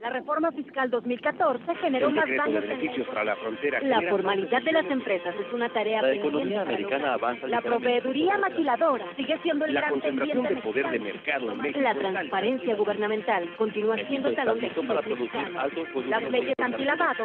La reforma fiscal 2014 generó más daños beneficios para la frontera. La formalidad de las empresas es una tarea La economía americana avanza. La proveeduría maquiladora sigue siendo el la gran concentración de poder de mercado en México. La transparencia gubernamental continúa siendo talón de para producir altos Las leyes antilavado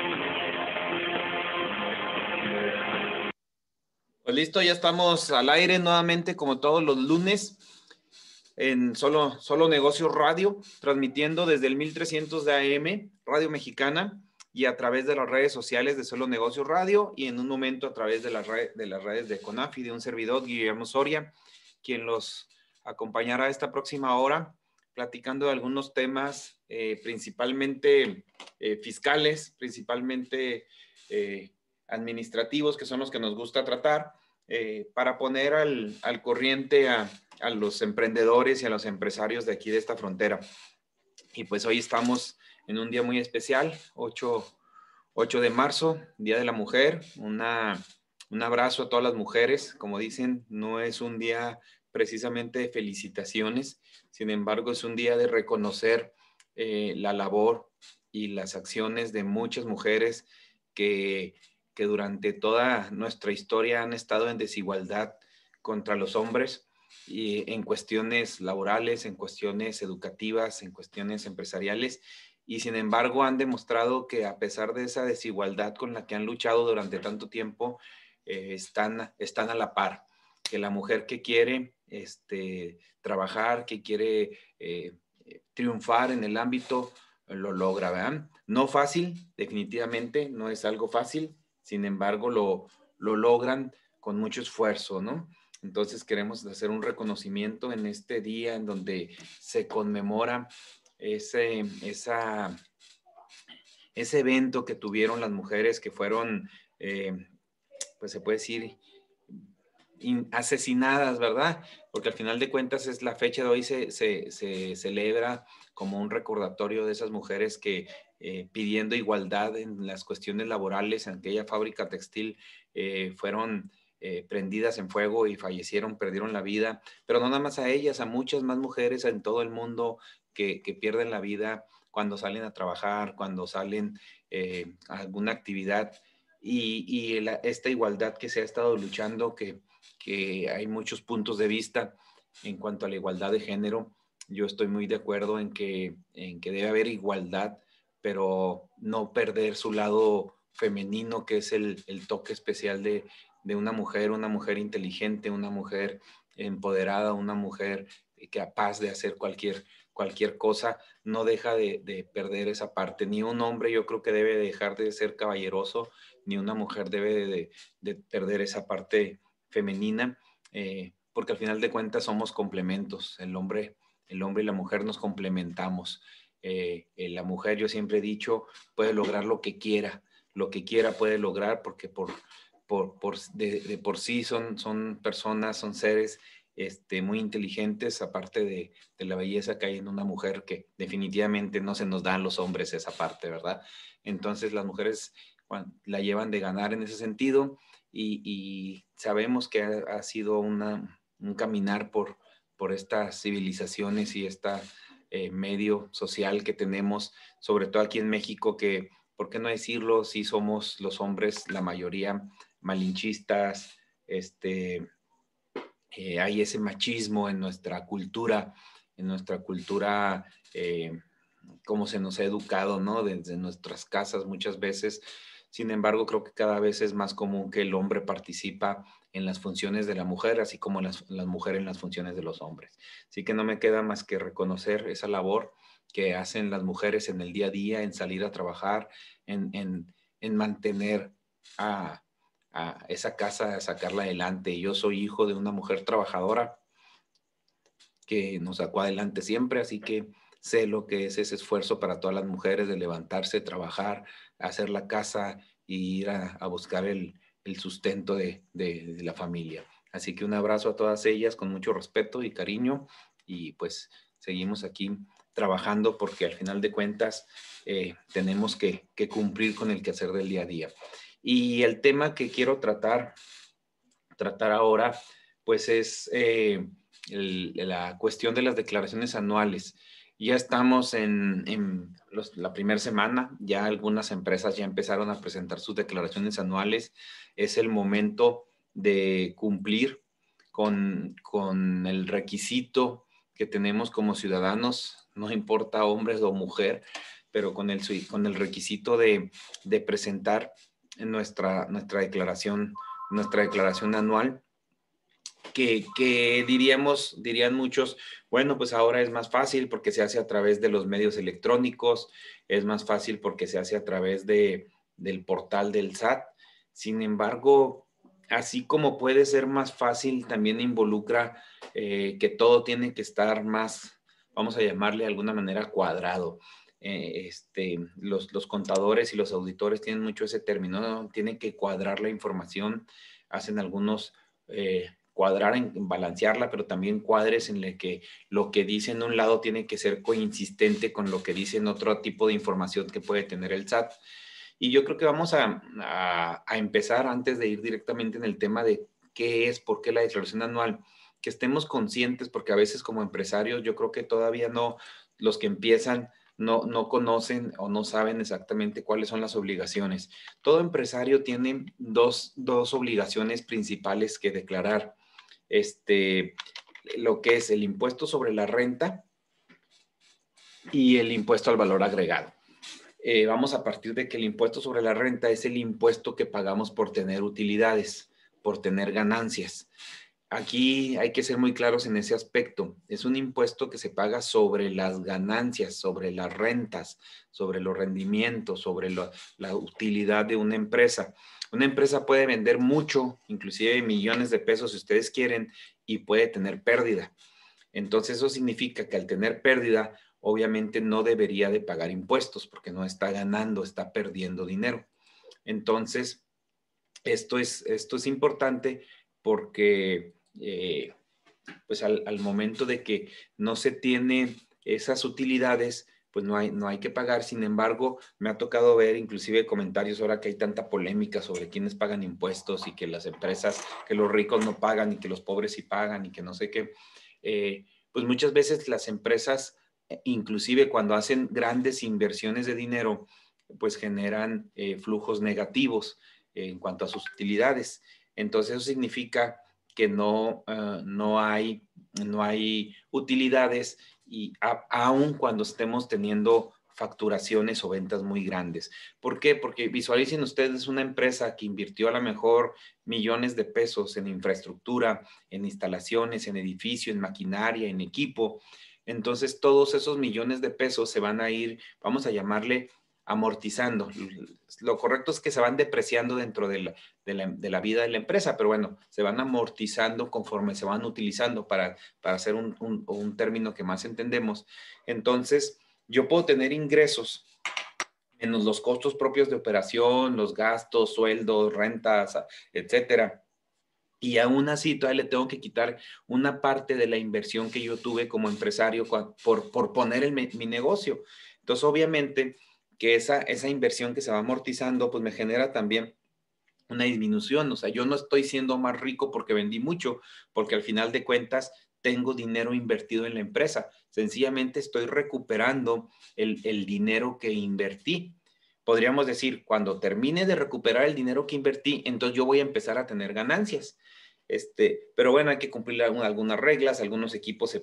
Pues listo, ya estamos al aire nuevamente como todos los lunes en Solo, Solo Negocios Radio, transmitiendo desde el 1300 de AM, Radio Mexicana, y a través de las redes sociales de Solo Negocios Radio y en un momento a través de, de las redes de CONAFI, de un servidor, Guillermo Soria, quien los acompañará esta próxima hora platicando de algunos temas eh, principalmente eh, fiscales, principalmente... Eh, administrativos, que son los que nos gusta tratar, eh, para poner al, corriente a, los emprendedores y a los empresarios de aquí de esta frontera. Y pues hoy estamos en un día muy especial, 8, de marzo, Día de la Mujer. un abrazo a todas las mujeres. Como dicen, no es un día precisamente de felicitaciones, sin embargo es un día de reconocer eh, la labor y las acciones de muchas mujeres que que durante toda nuestra historia han estado en desigualdad contra los hombres y en cuestiones laborales, en cuestiones educativas, en cuestiones empresariales y sin embargo han demostrado que a pesar de esa desigualdad con la que han luchado durante tanto tiempo, eh, están, están a la par, que la mujer que quiere este, trabajar, que quiere eh, triunfar en el ámbito, lo logra, No fácil, definitivamente, no es algo fácil, sin embargo, lo, lo logran con mucho esfuerzo, ¿no? Entonces queremos hacer un reconocimiento en este día en donde se conmemora ese, ese evento que tuvieron las mujeres que fueron, eh, pues se puede decir, asesinadas, ¿verdad? Porque al final de cuentas es la fecha de hoy se, se celebra como un recordatorio de esas mujeres que eh, pidiendo igualdad en las cuestiones laborales en aquella fábrica textil, eh, fueron eh, prendidas en fuego y fallecieron, perdieron la vida, pero no nada más a ellas, a muchas más mujeres en todo el mundo que, pierden la vida cuando salen a trabajar, cuando salen a alguna actividad y, esta igualdad que se ha estado luchando, que, hay muchos puntos de vista en cuanto a la igualdad de género. Yo estoy muy de acuerdo en que debe haber igualdad pero no perder su lado femenino, que es el, toque especial de, una mujer, una mujer inteligente, una mujer empoderada, una mujer capaz de hacer cualquier, cualquier cosa, no deja de, perder esa parte. Ni un hombre yo creo que debe dejar de ser caballeroso, ni una mujer debe de, perder esa parte femenina, eh, porque al final de cuentas somos complementos. El hombre, el hombre y la mujer nos complementamos. Eh, eh, la mujer, yo siempre he dicho, puede lograr lo que quiera, lo que quiera puede lograr porque por, por, por de, por sí son, son personas, son seres este, muy inteligentes, aparte de, de, la belleza que hay en una mujer, que definitivamente no se nos dan los hombres esa parte, ¿verdad? Entonces las mujeres la llevan de ganar en ese sentido y, sabemos que ha, ha sido una, un caminar por, por estas civilizaciones y esta eh, medio social que tenemos, sobre todo aquí en México, que, ¿por qué no decirlo? si somos los hombres, la mayoría, malinchistas, este, eh, hay ese machismo en nuestra cultura, en nuestra cultura, eh, cómo se nos ha educado, ¿no? Desde nuestras casas muchas veces sin embargo, creo que cada vez es más común que el hombre participa en las funciones de la mujer, así como las, mujeres en las funciones de los hombres. Así que no me queda más que reconocer esa labor que hacen las mujeres en el día a día, en salir a trabajar, en, mantener a, a, esa casa, sacarla adelante. Yo soy hijo de una mujer trabajadora que nos sacó adelante siempre, así que sé lo que es ese esfuerzo para todas las mujeres de levantarse, trabajar, hacer la casa e ir a, buscar el, sustento de, la familia. Así que un abrazo a todas ellas con mucho respeto y cariño y pues seguimos aquí trabajando porque al final de cuentas eh, tenemos que, cumplir con el quehacer del día a día. Y el tema que quiero tratar, tratar ahora, pues es eh, la cuestión de las declaraciones anuales. Ya estamos en, la primera semana, ya algunas empresas ya empezaron a presentar sus declaraciones anuales. Es el momento de cumplir con, el requisito que tenemos como ciudadanos, no importa hombres o mujer, pero con el, requisito de, presentar nuestra, declaración, nuestra declaración anual que, diríamos, dirían muchos, bueno, pues ahora es más fácil porque se hace a través de los medios electrónicos, es más fácil porque se hace a través de, del portal del SAT. Sin embargo, así como puede ser más fácil, también involucra eh, que todo tiene que estar más, vamos a llamarle de alguna manera, cuadrado. Eh, este, los, contadores y los auditores tienen mucho ese término, tienen que cuadrar la información, hacen algunos... Eh, cuadrar, en, balancearla, pero también cuadres en el que lo que dice en un lado tiene que ser coincidente con lo que dice en otro tipo de información que puede tener el SAT. Y yo creo que vamos a, a empezar antes de ir directamente en el tema de qué es, por qué la declaración anual, que estemos conscientes, porque a veces como empresarios yo creo que todavía no, los que empiezan, no, no, conocen o no saben exactamente cuáles son las obligaciones. Todo empresario tiene dos, dos, obligaciones principales que declarar este, lo que es el impuesto sobre la renta y el impuesto al valor agregado. Eh, vamos a partir de que el impuesto sobre la renta es el impuesto que pagamos por tener utilidades, por tener ganancias. Aquí hay que ser muy claros en ese aspecto. Es un impuesto que se paga sobre las ganancias, sobre las rentas, sobre los rendimientos, sobre la, utilidad de una empresa. Una empresa puede vender mucho, inclusive millones de pesos si ustedes quieren, y puede tener pérdida. Entonces eso significa que al tener pérdida, obviamente no debería de pagar impuestos porque no está ganando, está perdiendo dinero. Entonces, esto es, esto es importante porque eh, pues al, momento de que no se tiene esas utilidades, pues no hay, no hay que pagar. Sin embargo, me ha tocado ver inclusive comentarios ahora que hay tanta polémica sobre quiénes pagan impuestos y que las empresas, que los ricos no pagan y que los pobres sí pagan y que no sé qué. Eh, pues muchas veces las empresas, eh, inclusive cuando hacen grandes inversiones de dinero, pues generan flujos negativos en cuanto a sus utilidades. Entonces eso significa no, ah, no, hay, no hay utilidades y aún aun cuando estemos teniendo facturaciones o ventas muy grandes. ¿Por qué? Porque visualicen ustedes una empresa que invirtió a lo mejor millones de pesos en infraestructura, en instalaciones, en edificio, en maquinaria, en equipo. Entonces, todos esos millones de pesos se van a ir, vamos a llamarle amortizando. Lo correcto es que se van depreciando dentro de la, vida de la empresa, pero bueno, se van amortizando conforme se van utilizando para, hacer un, término que más entendemos. Entonces, yo puedo tener ingresos en los costos propios de operación, los gastos, sueldos, rentas, etcétera. Y aún así, todavía le tengo que quitar una parte de la inversión que yo tuve como empresario por, poner el, mi negocio. Entonces, obviamente, que esa, inversión que se va amortizando, pues me genera también una disminución. O sea, yo no estoy siendo más rico porque vendí mucho, porque al final de cuentas tengo dinero invertido en la empresa. Sencillamente estoy recuperando el, el dinero que invertí. Podríamos decir, cuando termine de recuperar el dinero que invertí, entonces yo voy a empezar a tener ganancias. Este, pero bueno, hay que cumplir algunas reglas, algunos equipos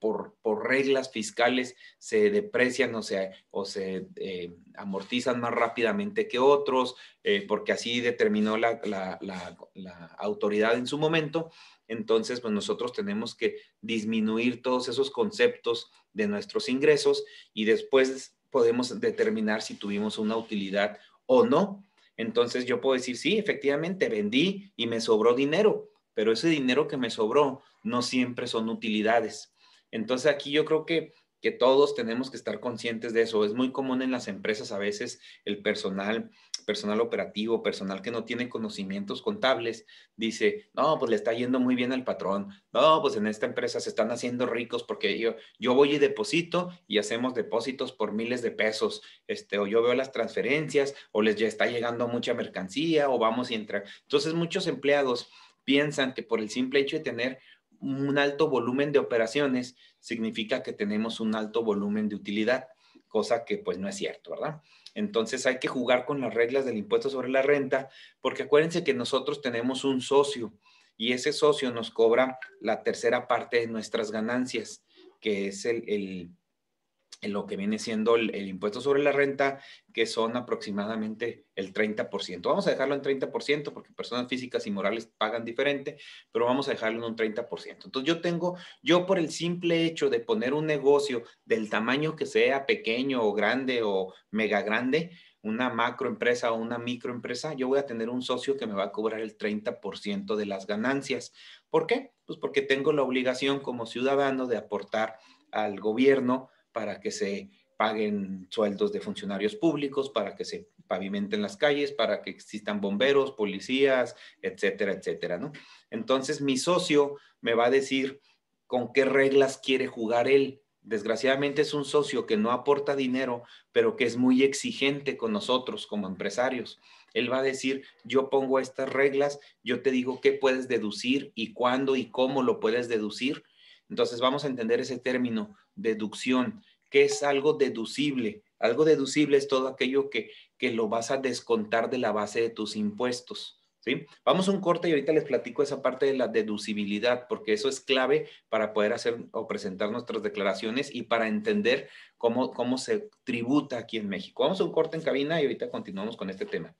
por, reglas fiscales se deprecian o se, eh, amortizan más rápidamente que otros, eh, porque así determinó la, la, autoridad en su momento. Entonces, pues nosotros tenemos que disminuir todos esos conceptos de nuestros ingresos y después podemos determinar si tuvimos una utilidad o no. Entonces yo puedo decir, sí, efectivamente, vendí y me sobró dinero, pero ese dinero que me sobró no siempre son utilidades. Entonces aquí yo creo que que todos tenemos que estar conscientes de eso. Es muy común en las empresas a veces el personal, personal operativo, personal que no tiene conocimientos contables, dice, no, pues le está yendo muy bien al patrón, no, pues en esta empresa se están haciendo ricos porque yo, yo voy y deposito y hacemos depósitos por miles de pesos, este, o yo veo las transferencias, o les ya está llegando mucha mercancía, o vamos y entra. Entonces muchos empleados piensan que por el simple hecho de tener un alto volumen de operaciones significa que tenemos un alto volumen de utilidad, cosa que pues no es cierto, ¿verdad? Entonces hay que jugar con las reglas del impuesto sobre la renta, porque acuérdense que nosotros tenemos un socio y ese socio nos cobra la tercera parte de nuestras ganancias, que es el, el en lo que viene siendo el, impuesto sobre la renta, que son aproximadamente el 30%. Vamos a dejarlo en 30% porque personas físicas y morales pagan diferente, pero vamos a dejarlo en un 30%. Entonces yo tengo, yo por el simple hecho de poner un negocio del tamaño que sea, pequeño o grande o mega grande, una macroempresa o una microempresa, yo voy a tener un socio que me va a cobrar el 30% de las ganancias. ¿Por qué? Pues porque tengo la obligación como ciudadano de aportar al gobierno para que se paguen sueldos de funcionarios públicos, para que se pavimenten las calles, para que existan bomberos, policías, etcétera, etcétera, Entonces mi socio me va a decir con qué reglas quiere jugar él. Desgraciadamente es un socio que no aporta dinero, pero que es muy exigente con nosotros como empresarios. Él va a decir, yo pongo estas reglas, yo te digo qué puedes deducir y cuándo y cómo lo puedes deducir. Entonces vamos a entender ese término, deducción, que es algo deducible. Algo deducible es todo aquello que, que lo vas a descontar de la base de tus impuestos. ¿Sí? Vamos a un corte y ahorita les platico esa parte de la deducibilidad, porque eso es clave para poder hacer o presentar nuestras declaraciones y para entender cómo, cómo se tributa aquí en México. Vamos a un corte en cabina y ahorita continuamos con este tema.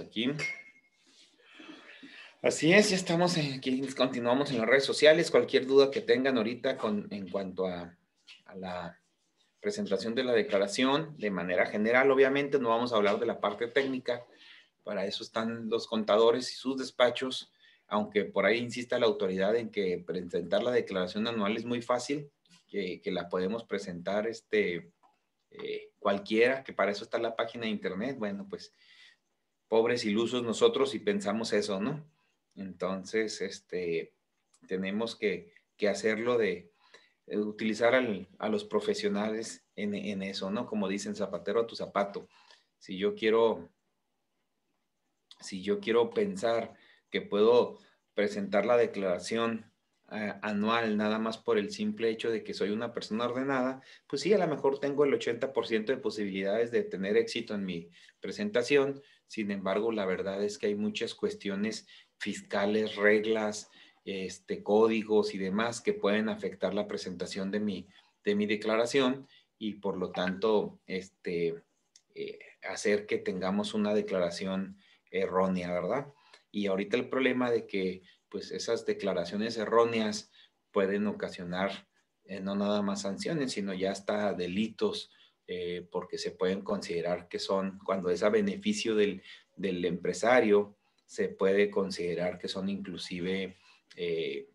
aquí. Así es, ya estamos aquí, continuamos en las redes sociales. Cualquier duda que tengan ahorita con, en cuanto a, la presentación de la declaración, de manera general, obviamente, no vamos a hablar de la parte técnica. Para eso están los contadores y sus despachos, aunque por ahí insista la autoridad en que presentar la declaración anual es muy fácil, que, la podemos presentar este, eh, cualquiera, que para eso está la página de internet. Bueno, pues pobres ilusos nosotros y pensamos eso, ¿no? Entonces, este, tenemos que, que hacerlo de, eh, utilizar a los profesionales en, en, eso, ¿no? Como dicen, zapatero a tu zapato. Si yo quiero, si yo quiero pensar que puedo presentar la declaración eh, anual nada más por el simple hecho de que soy una persona ordenada, pues sí, a lo mejor tengo el 80% de posibilidades de tener éxito en mi presentación, sin embargo, la verdad es que hay muchas cuestiones fiscales, reglas, este, códigos y demás que pueden afectar la presentación de mi, declaración y por lo tanto este, eh, hacer que tengamos una declaración errónea, ¿verdad? Y ahorita el problema de que pues esas declaraciones erróneas pueden ocasionar eh, no nada más sanciones, sino ya hasta delitos eh, porque se pueden considerar que son, cuando es a beneficio del, del empresario, se puede considerar que son inclusive eh,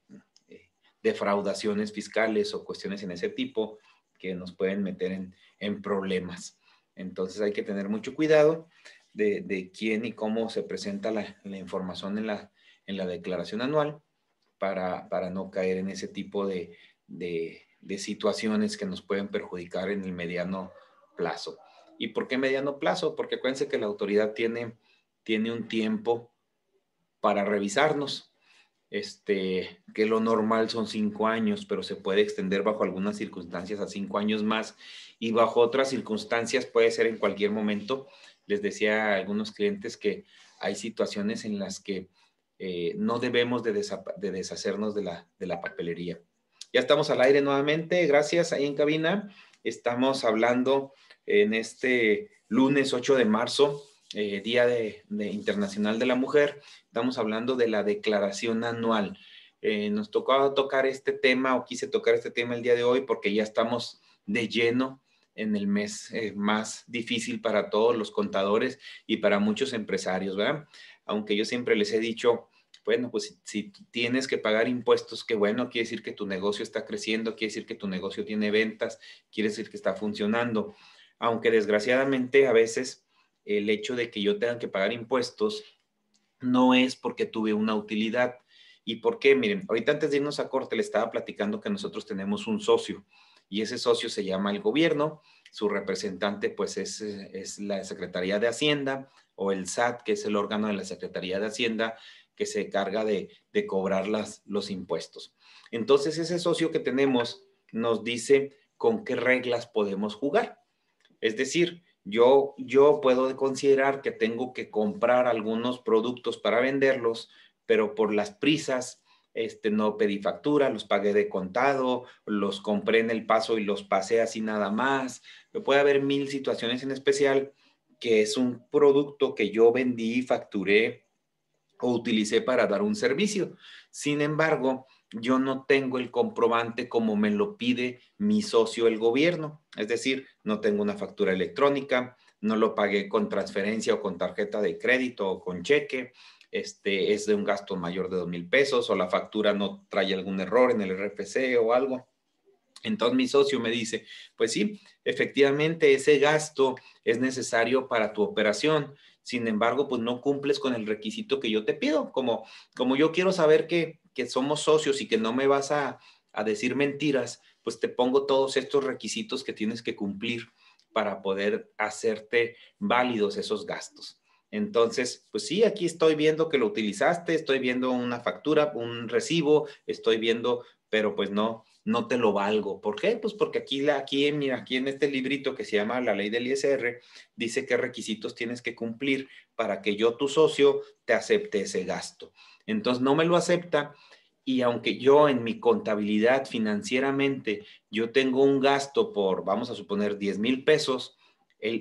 eh, defraudaciones fiscales o cuestiones en ese tipo que nos pueden meter en, en problemas. Entonces hay que tener mucho cuidado de, quién y cómo se presenta la, información en la, en la declaración anual para, para, no caer en ese tipo de, de, de situaciones que nos pueden perjudicar en el mediano plazo. ¿Y por qué mediano plazo? Porque acuérdense que la autoridad tiene, tiene un tiempo para revisarnos, este, que lo normal son cinco años, pero se puede extender bajo algunas circunstancias a cinco años más y bajo otras circunstancias puede ser en cualquier momento. Les decía a algunos clientes que hay situaciones en las que eh, no debemos de, de deshacernos de la, de la papelería. Ya estamos al aire nuevamente. Gracias ahí en cabina. Estamos hablando en este lunes 8 de marzo, eh, Día de, Internacional de la Mujer, estamos hablando de la declaración anual. Eh, nos tocó tocar este tema o quise tocar este tema el día de hoy porque ya estamos de lleno en el mes eh, más difícil para todos los contadores y para muchos empresarios, ¿verdad? Aunque yo siempre les he dicho bueno, pues si, tienes que pagar impuestos, qué bueno, quiere decir que tu negocio está creciendo, quiere decir que tu negocio tiene ventas, quiere decir que está funcionando. Aunque desgraciadamente a veces el hecho de que yo tenga que pagar impuestos no es porque tuve una utilidad. ¿Y por qué? Miren, ahorita antes de irnos a corte le estaba platicando que nosotros tenemos un socio y ese socio se llama el gobierno, su representante pues es, es la Secretaría de Hacienda o el SAT, que es el órgano de la Secretaría de Hacienda, que se carga de, de cobrar las, los impuestos. Entonces, ese socio que tenemos nos dice con qué reglas podemos jugar. Es decir, yo, yo puedo considerar que tengo que comprar algunos productos para venderlos, pero por las prisas este, no pedí factura, los pagué de contado, los compré en el paso y los pasé así nada más. Puede haber mil situaciones en especial que es un producto que yo vendí, y facturé o utilicé para dar un servicio. Sin embargo, yo no tengo el comprobante como me lo pide mi socio el gobierno. Es decir, no tengo una factura electrónica, no lo pagué con transferencia o con tarjeta de crédito o con cheque. Este es de un gasto mayor de dos mil pesos o la factura no trae algún error en el RFC o algo. Entonces mi socio me dice, pues sí, efectivamente ese gasto es necesario para tu operación, sin embargo, pues no cumples con el requisito que yo te pido. Como, como yo quiero saber que, que somos socios y que no me vas a, a decir mentiras, pues te pongo todos estos requisitos que tienes que cumplir para poder hacerte válidos esos gastos. Entonces, pues sí, aquí estoy viendo que lo utilizaste, estoy viendo una factura, un recibo, estoy viendo, pero pues no, no te lo valgo. ¿Por qué? Pues porque aquí, aquí, mira, aquí en este librito que se llama La Ley del ISR, dice qué requisitos tienes que cumplir para que yo, tu socio, te acepte ese gasto. Entonces no me lo acepta y aunque yo en mi contabilidad financieramente, yo tengo un gasto por, vamos a suponer, 10 mil pesos,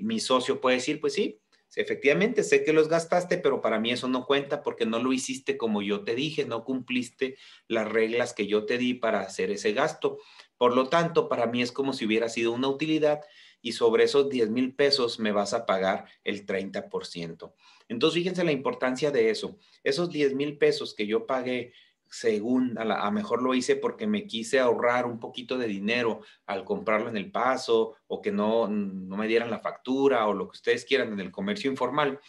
mi socio puede decir, pues sí, efectivamente sé que los gastaste, pero para mí eso no cuenta porque no lo hiciste como yo te dije, no cumpliste las reglas que yo te di para hacer ese gasto. Por lo tanto, para mí es como si hubiera sido una utilidad y sobre esos 10 mil pesos me vas a pagar el 30%. Entonces, fíjense la importancia de eso. Esos 10 mil pesos que yo pagué según, a, mejor lo hice porque me quise ahorrar un poquito de dinero al comprarlo en el paso o que no, no me dieran la factura o lo que ustedes quieran en el comercio informal.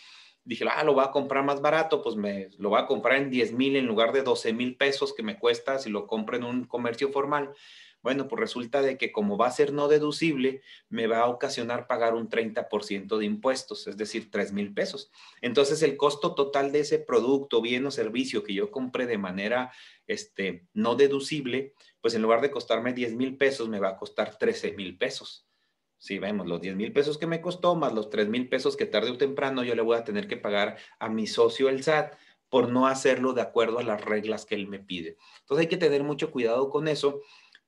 Dije, ah, lo voy a comprar más barato, pues me lo voy a comprar en 10 mil en lugar de 12 mil pesos que me cuesta si lo compro en un comercio formal. Bueno, pues resulta de que como va a ser no deducible, me va a ocasionar pagar un 30% de impuestos, es decir, 3 mil pesos. Entonces, el costo total de ese producto, bien o servicio que yo compré de manera este, no deducible, pues en lugar de costarme 10 mil pesos, me va a costar 13 mil pesos. Si vemos los 10 mil pesos que me costó, más los 3 mil pesos que tarde o temprano yo le voy a tener que pagar a mi socio el SAT por no hacerlo de acuerdo a las reglas que él me pide. Entonces hay que tener mucho cuidado con eso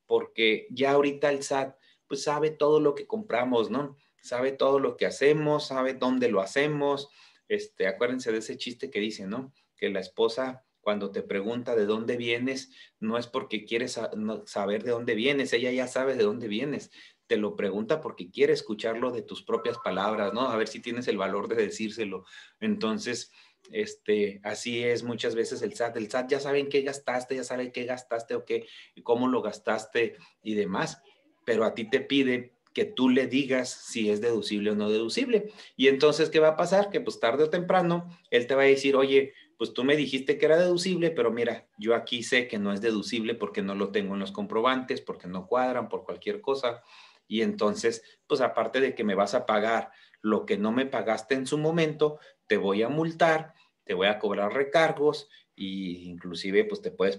porque ya ahorita el SAT pues sabe todo lo que compramos, ¿no? Sabe todo lo que hacemos, sabe dónde lo hacemos. Este, acuérdense de ese chiste que dice, ¿no? Que la esposa cuando te pregunta de dónde vienes, no es porque quieres saber de dónde vienes, ella ya sabe de dónde vienes, te lo pregunta porque quiere escucharlo de tus propias palabras, ¿no? A ver si tienes el valor de decírselo. Entonces, este, así es muchas veces el SAT. El SAT ya saben qué gastaste, ya saben qué gastaste o qué, cómo lo gastaste y demás, pero a ti te pide que tú le digas si es deducible o no deducible. Y entonces, ¿qué va a pasar? Que pues tarde o temprano, él te va a decir, oye, pues tú me dijiste que era deducible, pero mira, yo aquí sé que no es deducible porque no lo tengo en los comprobantes, porque no cuadran, por cualquier cosa. Y entonces, pues aparte de que me vas a pagar lo que no me pagaste en su momento, te voy a multar, te voy a cobrar recargos e inclusive pues te puedes,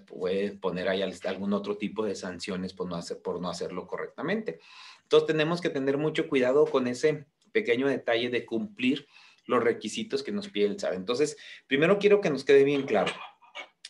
poner ahí algún otro tipo de sanciones por no, hacer, por no hacerlo correctamente. Entonces tenemos que tener mucho cuidado con ese pequeño detalle de cumplir los requisitos que nos pide el SAT. Entonces, primero quiero que nos quede bien claro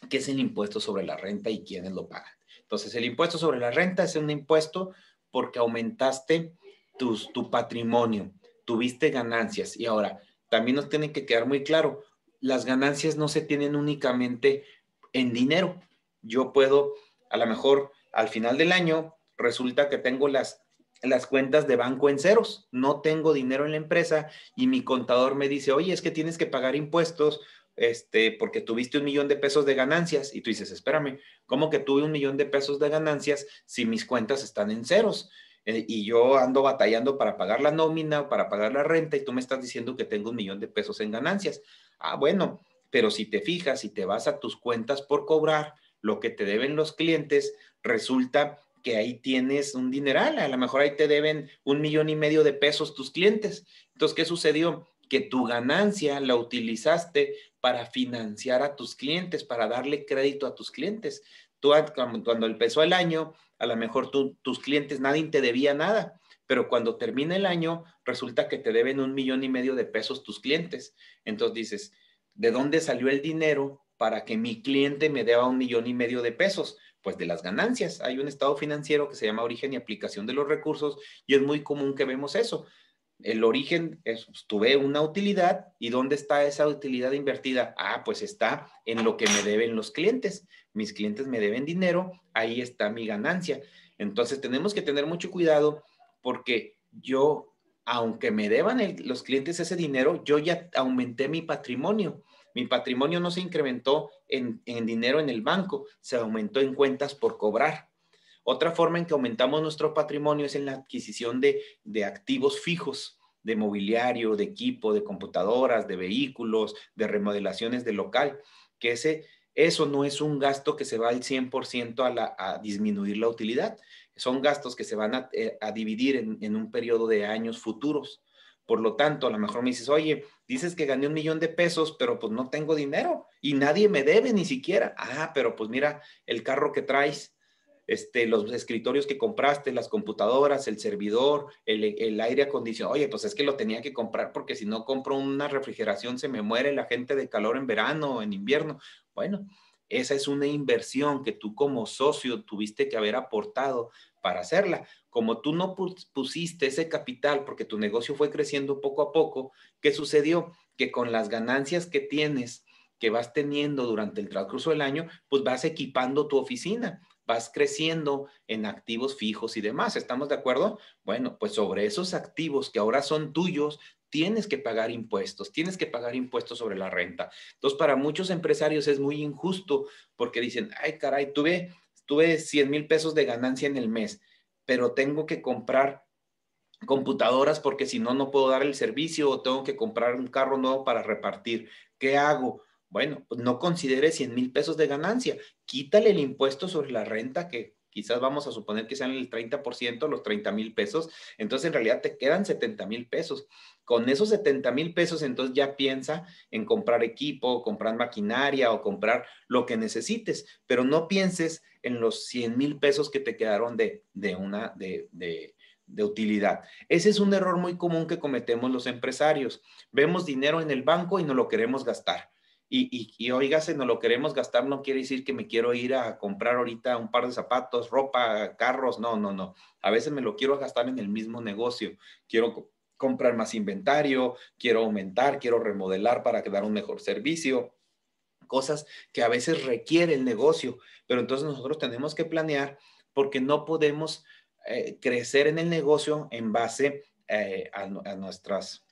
qué es el impuesto sobre la renta y quiénes lo pagan. Entonces, el impuesto sobre la renta es un impuesto porque aumentaste tus, tu patrimonio, tuviste ganancias. Y ahora, también nos tiene que quedar muy claro, las ganancias no se tienen únicamente en dinero. Yo puedo, a lo mejor, al final del año, resulta que tengo las, las cuentas de banco en ceros, no tengo dinero en la empresa y mi contador me dice, oye, es que tienes que pagar impuestos este, porque tuviste un millón de pesos de ganancias y tú dices, espérame, ¿cómo que tuve un millón de pesos de ganancias si mis cuentas están en ceros? Eh, y yo ando batallando para pagar la nómina para pagar la renta y tú me estás diciendo que tengo un millón de pesos en ganancias. Ah, bueno, pero si te fijas, si te vas a tus cuentas por cobrar lo que te deben los clientes, resulta que ahí tienes un dineral, a lo mejor ahí te deben un millón y medio de pesos tus clientes. Entonces, ¿qué sucedió? Que tu ganancia la utilizaste para financiar a tus clientes, para darle crédito a tus clientes. Tú, ah, cuando peso al año, a lo mejor tus clientes, nadie te debía nada, pero cuando termina el año, resulta que te deben un millón y medio de pesos tus clientes. Entonces dices, ¿de dónde salió el dinero para que mi cliente me deba un millón y medio de pesos? Pues de las ganancias. Hay un estado financiero que se llama origen y aplicación de los recursos y es muy común que vemos eso. El origen es, pues, tuve una utilidad y ¿dónde está esa utilidad invertida? Ah, pues está en lo que me deben los clientes mis clientes me deben dinero, ahí está mi ganancia. Entonces tenemos que tener mucho cuidado porque yo, aunque me deban los clientes ese dinero, yo ya aumenté mi patrimonio. Mi patrimonio no se incrementó en, dinero en el banco, se aumentó en cuentas por cobrar. Otra forma en que aumentamos nuestro patrimonio es en la adquisición de, de, activos fijos, de mobiliario, de equipo, de computadoras, de vehículos, de remodelaciones de local, que ese eso no es un gasto que se va al 100% a, disminuir la utilidad. Son gastos que se van a, eh, dividir en, un periodo de años futuros. Por lo tanto, a lo mejor me dices, oye, dices que gané un millón de pesos, pero pues no tengo dinero y nadie me debe ni siquiera. Ah, pero pues mira el carro que traes, este, los escritorios que compraste, las computadoras, el servidor, el, aire acondicionado. Oye, pues es que lo tenía que comprar porque si no compro una refrigeración se me muere la gente de calor en verano, o en invierno. Bueno, esa es una inversión que tú como socio tuviste que haber aportado para hacerla. Como tú no pusiste ese capital porque tu negocio fue creciendo poco a poco, ¿qué sucedió? Que con las ganancias que tienes, que vas teniendo durante el transcurso del año, pues vas equipando tu oficina, vas creciendo en activos fijos y demás. ¿Estamos de acuerdo? Bueno, pues sobre esos activos que ahora son tuyos, tienes que pagar impuestos, tienes que pagar impuestos sobre la renta. Entonces, para muchos empresarios es muy injusto porque dicen, ay, caray, tuve, tuve 100 mil pesos de ganancia en el mes, pero tengo que comprar computadoras porque si no, no puedo dar el servicio o tengo que comprar un carro nuevo para repartir. ¿Qué hago? Bueno, pues no considere 100 mil pesos de ganancia. Quítale el impuesto sobre la renta que quizás vamos a suponer que sean el 30%, los 30 mil pesos, entonces en realidad te quedan 70 mil pesos. Con esos 70 mil pesos, entonces ya piensa en comprar equipo, comprar maquinaria o comprar lo que necesites, pero no pienses en los 100 mil pesos que te quedaron de, una, de, de, de utilidad. Ese es un error muy común que cometemos los empresarios. Vemos dinero en el banco y no lo queremos gastar y, y, no lo queremos gastar, no quiere decir que me quiero ir a comprar ahorita un par de zapatos, ropa, carros, no, no, no. A veces me lo quiero gastar en el mismo negocio. Quiero comprar más inventario, quiero aumentar, quiero remodelar para dar un mejor servicio cosas que a veces requiere el negocio, pero entonces nosotros tenemos que planear porque no podemos eh, crecer en el negocio en base eh, a nuestras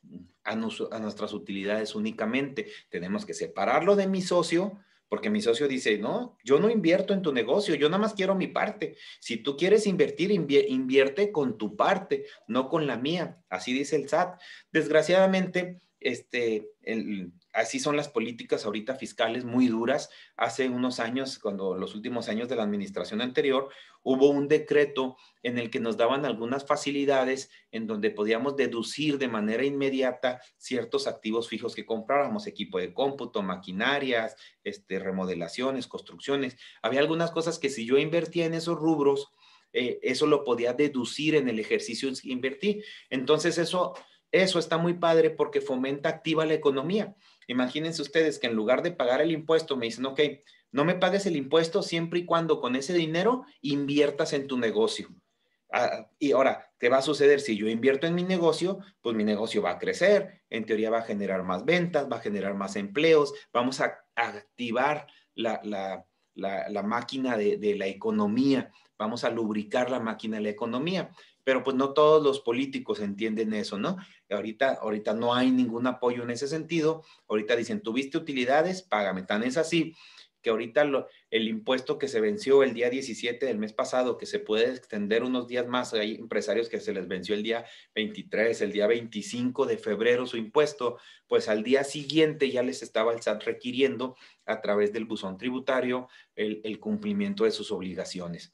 a, nuestras utilidades únicamente. Tenemos que separarlo de mi socio, porque mi socio dice, no, yo no invierto en tu negocio, yo nada más quiero mi parte. Si tú quieres invertir, invierte con tu parte, no con la mía. Así dice el SAT. Desgraciadamente, este, así son las políticas ahorita fiscales muy duras. Hace unos años, cuando los últimos años de la administración anterior, hubo un decreto en el que nos daban algunas facilidades en donde podíamos deducir de manera inmediata ciertos activos fijos que compráramos, equipo de cómputo, maquinarias, este, remodelaciones, construcciones. Había algunas cosas que si yo invertía en esos rubros, eh, eso lo podía deducir en el ejercicio que invertí. Entonces eso eso está muy padre porque fomenta activa la economía. Imagínense ustedes que en lugar de pagar el impuesto me dicen, ok, no me pagues el impuesto siempre y cuando con ese dinero inviertas en tu negocio. Ah, y ahora, ¿qué va a suceder? Si yo invierto en mi negocio, pues mi negocio va a crecer, en teoría va a generar más ventas, va a generar más empleos, vamos a, activar la, máquina de, la economía, vamos a lubricar la máquina de la economía pero pues no todos los políticos entienden eso, ¿no? Ahorita, ahorita no hay ningún apoyo en ese sentido, ahorita dicen, tuviste utilidades, págame, tan es así que ahorita el impuesto que se venció el día 17 del mes pasado, que se puede extender unos días más, hay empresarios que se les venció el día 23, el día 25 de febrero su impuesto, pues al día siguiente ya les estaba el SAT requiriendo a través del buzón tributario el cumplimiento de sus obligaciones.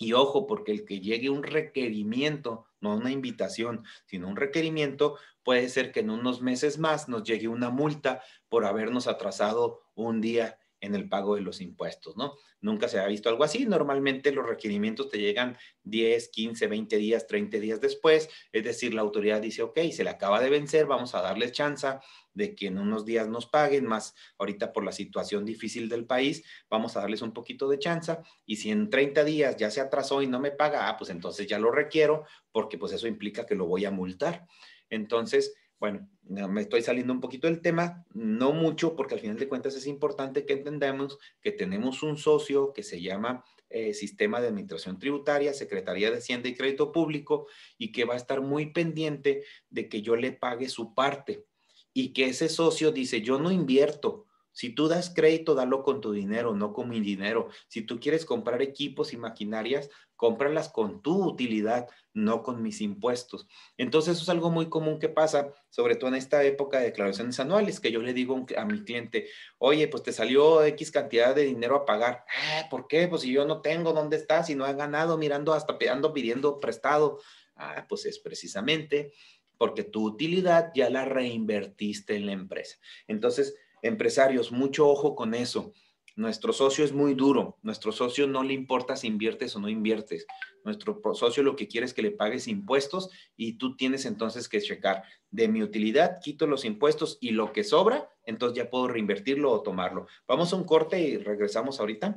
Y ojo, porque el que llegue un requerimiento, no una invitación, sino un requerimiento, puede ser que en unos meses más nos llegue una multa por habernos atrasado un día en el pago de los impuestos, ¿no? Nunca se ha visto algo así. Normalmente los requerimientos te llegan 10, 15, 20 días, 30 días después. Es decir, la autoridad dice, ok, se le acaba de vencer, vamos a darle chance de que en unos días nos paguen, más ahorita por la situación difícil del país, vamos a darles un poquito de chance. Y si en 30 días ya se atrasó y no me paga, ah, pues entonces ya lo requiero porque pues eso implica que lo voy a multar. Entonces, bueno, me estoy saliendo un poquito del tema, no mucho, porque al final de cuentas es importante que entendamos que tenemos un socio que se llama eh, Sistema de Administración Tributaria, Secretaría de Hacienda y Crédito Público, y que va a estar muy pendiente de que yo le pague su parte y que ese socio dice, yo no invierto. Si tú das crédito, dalo con tu dinero, no con mi dinero. Si tú quieres comprar equipos y maquinarias, cómpralas con tu utilidad, no con mis impuestos. Entonces, eso es algo muy común que pasa, sobre todo en esta época de declaraciones anuales, que yo le digo a mi cliente, oye, pues te salió X cantidad de dinero a pagar. Ah, ¿Por qué? Pues si yo no tengo, ¿dónde estás? Si no he ganado, mirando hasta ando pidiendo prestado. Ah, pues es precisamente porque tu utilidad ya la reinvertiste en la empresa. Entonces, empresarios, mucho ojo con eso nuestro socio es muy duro. Nuestro socio no le importa si inviertes o no inviertes. Nuestro socio lo que quiere es que le pagues impuestos y tú tienes entonces que checar. De mi utilidad quito los impuestos y lo que sobra, entonces ya puedo reinvertirlo o tomarlo. Vamos a un corte y regresamos ahorita.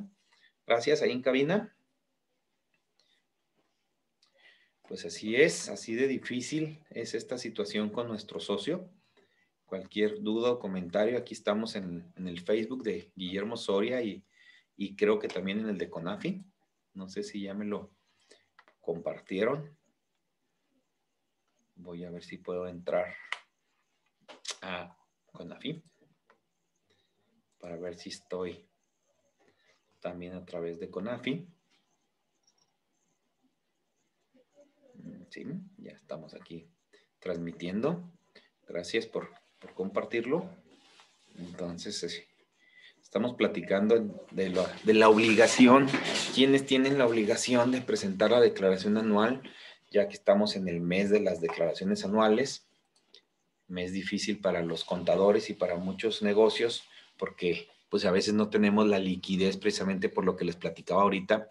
Gracias, ahí en cabina. Pues así es, así de difícil es esta situación con nuestro socio cualquier duda o comentario, aquí estamos en, el Facebook de Guillermo Soria y, y, creo que también en el de Conafi. No sé si ya me lo compartieron. Voy a ver si puedo entrar a Conafi para ver si estoy también a través de Conafi. Mm, sí, ya estamos aquí transmitiendo. Gracias por por compartirlo. Entonces, Estamos platicando de la, obligación, quienes tienen la obligación de presentar la declaración anual, ya que estamos en el mes de las declaraciones anuales, mes difícil para los contadores y para muchos negocios, porque pues a veces no tenemos la liquidez precisamente por lo que les platicaba ahorita,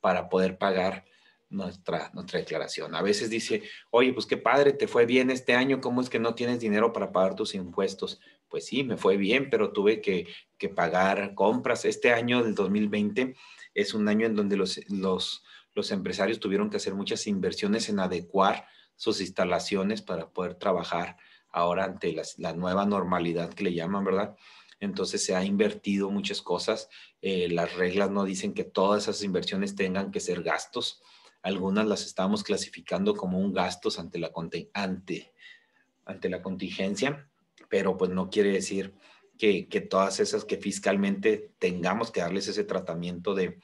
para poder pagar nuestra, nuestra declaración. A veces dice, oye, pues qué padre, te fue bien este año, ¿cómo es que no tienes dinero para pagar tus impuestos? Pues sí, me fue bien, pero tuve que, que pagar compras. Este año del 2020 es un año en donde los, los, los empresarios tuvieron que hacer muchas inversiones en adecuar sus instalaciones para poder trabajar ahora ante la nueva normalidad que le llaman, ¿verdad? Entonces se ha invertido muchas cosas. Eh, las reglas no dicen que todas esas inversiones tengan que ser gastos algunas las estamos clasificando como un gastos ante la, ante, la contingencia, pero pues no quiere decir que, todas esas que fiscalmente tengamos que darles ese tratamiento de,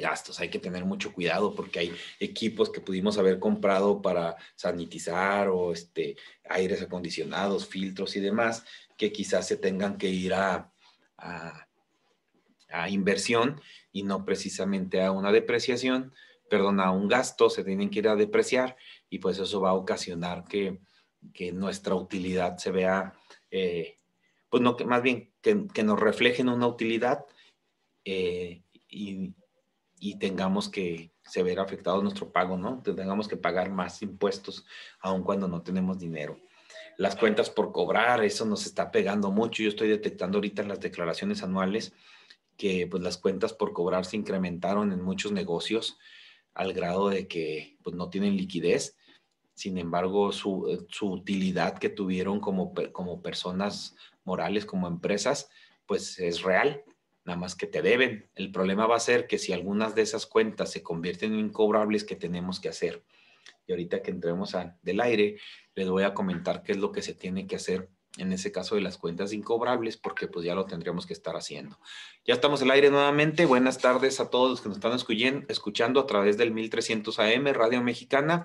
gastos. Hay que tener mucho cuidado porque hay equipos que pudimos haber comprado para sanitizar o este, aires acondicionados, filtros y demás, que quizás se tengan que ir a, a inversión y no precisamente a una depreciación, perdón, a un gasto, se tienen que ir a depreciar y pues eso va a ocasionar que, nuestra utilidad se vea, eh, pues no, más bien que, que nos reflejen una utilidad eh, y, tengamos que se ver afectado nuestro pago, ¿no? Que tengamos que pagar más impuestos aun cuando no tenemos dinero. Las cuentas por cobrar, eso nos está pegando mucho. Yo estoy detectando ahorita en las declaraciones anuales que pues las cuentas por cobrar se incrementaron en muchos negocios al grado de que pues no tienen liquidez. Sin embargo, su, eh, utilidad que tuvieron como, como personas morales, como empresas, pues es real, nada más que te deben. El problema va a ser que si algunas de esas cuentas se convierten en incobrables, ¿qué tenemos que hacer? Y ahorita que entremos del aire, les voy a comentar qué es lo que se tiene que hacer en ese caso de las cuentas incobrables, porque pues ya lo tendríamos que estar haciendo. Ya estamos al aire nuevamente. Buenas tardes a todos los que nos están escuchando a través del 1300 AM, Radio Mexicana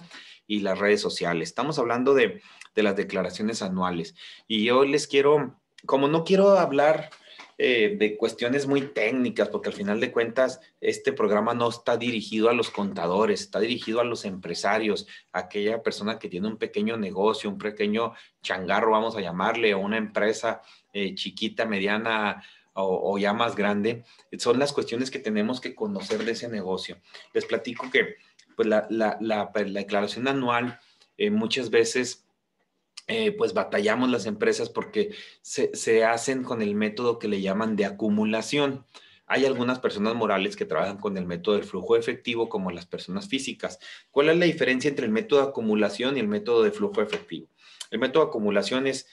y las redes sociales. Estamos hablando de, de las declaraciones anuales. Y yo les quiero, como no quiero hablar eh, de cuestiones muy técnicas, porque al final de cuentas este programa no está dirigido a los contadores, está dirigido a los empresarios, a aquella persona que tiene un pequeño negocio, un pequeño changarro, vamos a llamarle, o una empresa eh, chiquita, mediana, o, ya más grande, son las cuestiones que tenemos que conocer de ese negocio. Les platico que pues, la, pues, declaración anual eh, muchas veces eh, pues batallamos las empresas porque se, hacen con el método que le llaman de acumulación. Hay algunas personas morales que trabajan con el método del flujo efectivo como las personas físicas. ¿Cuál es la diferencia entre el método de acumulación y el método de flujo efectivo? El método de acumulación es,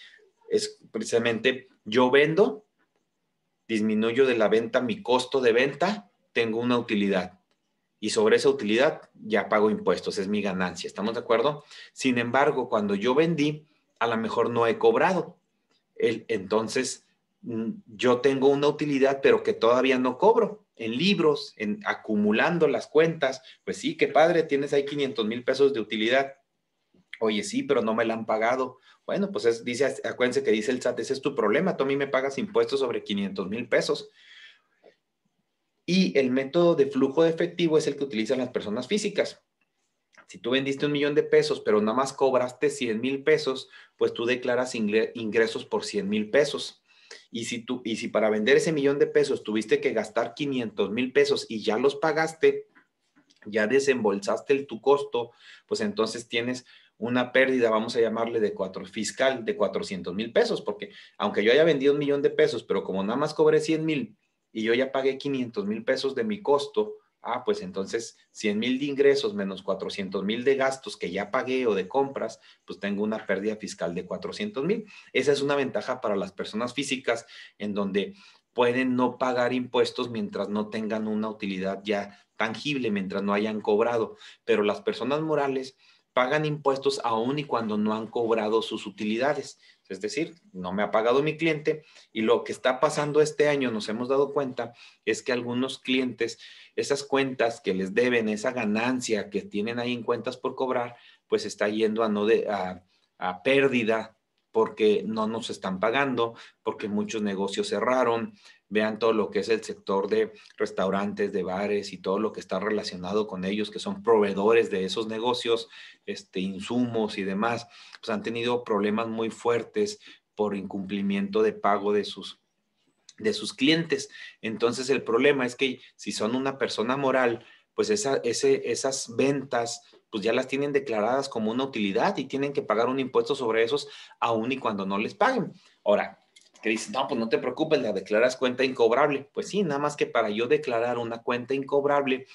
es precisamente yo vendo, disminuyo de la venta mi costo de venta, tengo una utilidad y sobre esa utilidad ya pago impuestos, es mi ganancia, ¿estamos de acuerdo? Sin embargo, cuando yo vendí, a lo mejor no he cobrado. entonces, mm, yo tengo una utilidad, pero que todavía no cobro en libros, en acumulando las cuentas. Pues sí, qué padre, tienes ahí 500 mil pesos de utilidad. Oye, sí, pero no me la han pagado. Bueno, pues dice, acuérdense que dice el SAT, ese es tu problema, tú a mí me pagas impuestos sobre 500 mil pesos. Y el método de flujo de efectivo es el que utilizan las personas físicas. Si tú vendiste un millón de pesos, pero nada más cobraste 100 mil pesos, pues tú declaras ingresos por 100 mil pesos. Y si, tú, y si para vender ese millón de pesos tuviste que gastar 500 mil pesos y ya los pagaste, ya desembolsaste el, tu costo, pues entonces tienes una pérdida, vamos a llamarle de cuatro, fiscal de 400 mil pesos, porque aunque yo haya vendido un millón de pesos, pero como nada más cobré 100 mil y yo ya pagué 500 mil pesos de mi costo, Ah, pues entonces 100 mil de ingresos menos 400 mil de gastos que ya pagué o de compras, pues tengo una pérdida fiscal de 400 mil. Esa es una ventaja para las personas físicas en donde pueden no pagar impuestos mientras no tengan una utilidad ya tangible, mientras no hayan cobrado. Pero las personas morales pagan impuestos aún y cuando no han cobrado sus utilidades. Es decir, no me ha pagado mi cliente y lo que está pasando este año, nos hemos dado cuenta, es que algunos clientes, esas cuentas que les deben, esa ganancia que tienen ahí en cuentas por cobrar, pues está yendo a, no de, a, pérdida porque no nos están pagando, porque muchos negocios cerraron, vean todo lo que es el sector de restaurantes, de bares y todo lo que está relacionado con ellos, que son proveedores de esos negocios, este, insumos y demás, pues han tenido problemas muy fuertes por incumplimiento de pago de sus, de sus clientes. Entonces el problema es que si son una persona moral, pues esa, esas ventas pues ya las tienen declaradas como una utilidad y tienen que pagar un impuesto sobre esos aún y cuando no les paguen. Ahora, que dice, no, pues no te preocupes, la declaras cuenta incobrable. Pues sí, nada más que para yo declarar una cuenta incobrable,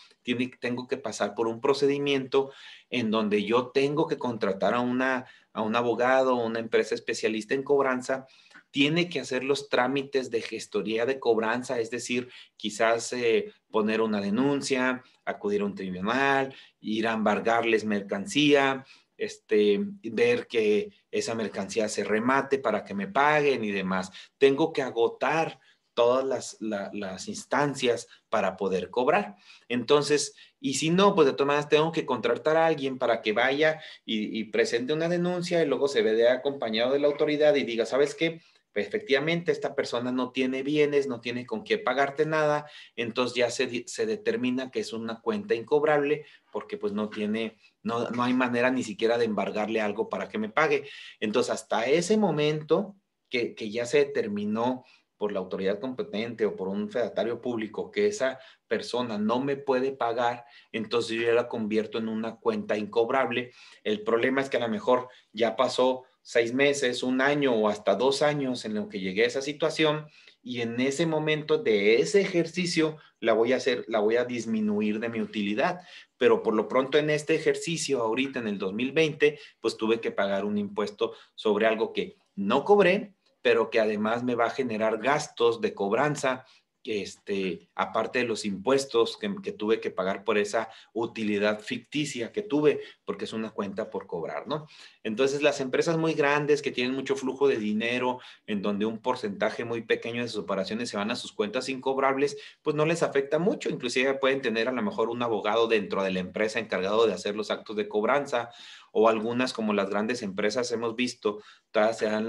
tengo que pasar por un procedimiento en donde yo tengo que contratar a, un abogado o una empresa especialista en cobranza, tiene que hacer los trámites de gestoría de cobranza, es decir, quizás eh, poner una denuncia, acudir a un tribunal, ir a embargarles mercancía, este, ver que esa mercancía se remate para que me paguen y demás. Tengo que agotar todas las, instancias para poder cobrar. Entonces, y si no, pues de todas maneras tengo que contratar a alguien para que vaya y, presente una denuncia y luego se ve de acompañado de la autoridad y diga, ¿sabes qué? Pues, efectivamente esta persona no tiene bienes, no tiene con qué pagarte nada, entonces ya se, se determina que es una cuenta incobrable porque pues no tiene, no, hay manera ni siquiera de embargarle algo para que me pague. Entonces hasta ese momento que, ya se determinó por la autoridad competente o por un fedatario público que esa persona no me puede pagar, entonces yo la convierto en una cuenta incobrable. El problema es que a lo mejor ya pasó seis meses, un año o hasta dos años en lo que llegué a esa situación y en ese momento de ese ejercicio la voy a hacer, la voy a disminuir de mi utilidad. Pero por lo pronto en este ejercicio, ahorita en el 2020, pues tuve que pagar un impuesto sobre algo que no cobré, pero que además me va a generar gastos de cobranza este, aparte de los impuestos que, tuve que pagar por esa utilidad ficticia que tuve, porque es una cuenta por cobrar, ¿no? Entonces, las empresas muy grandes que tienen mucho flujo de dinero, en donde un porcentaje muy pequeño de sus operaciones se van a sus cuentas incobrables, pues no les afecta mucho. Inclusive pueden tener a lo mejor un abogado dentro de la empresa encargado de hacer los actos de cobranza, o algunas como las grandes empresas hemos visto, todas se dan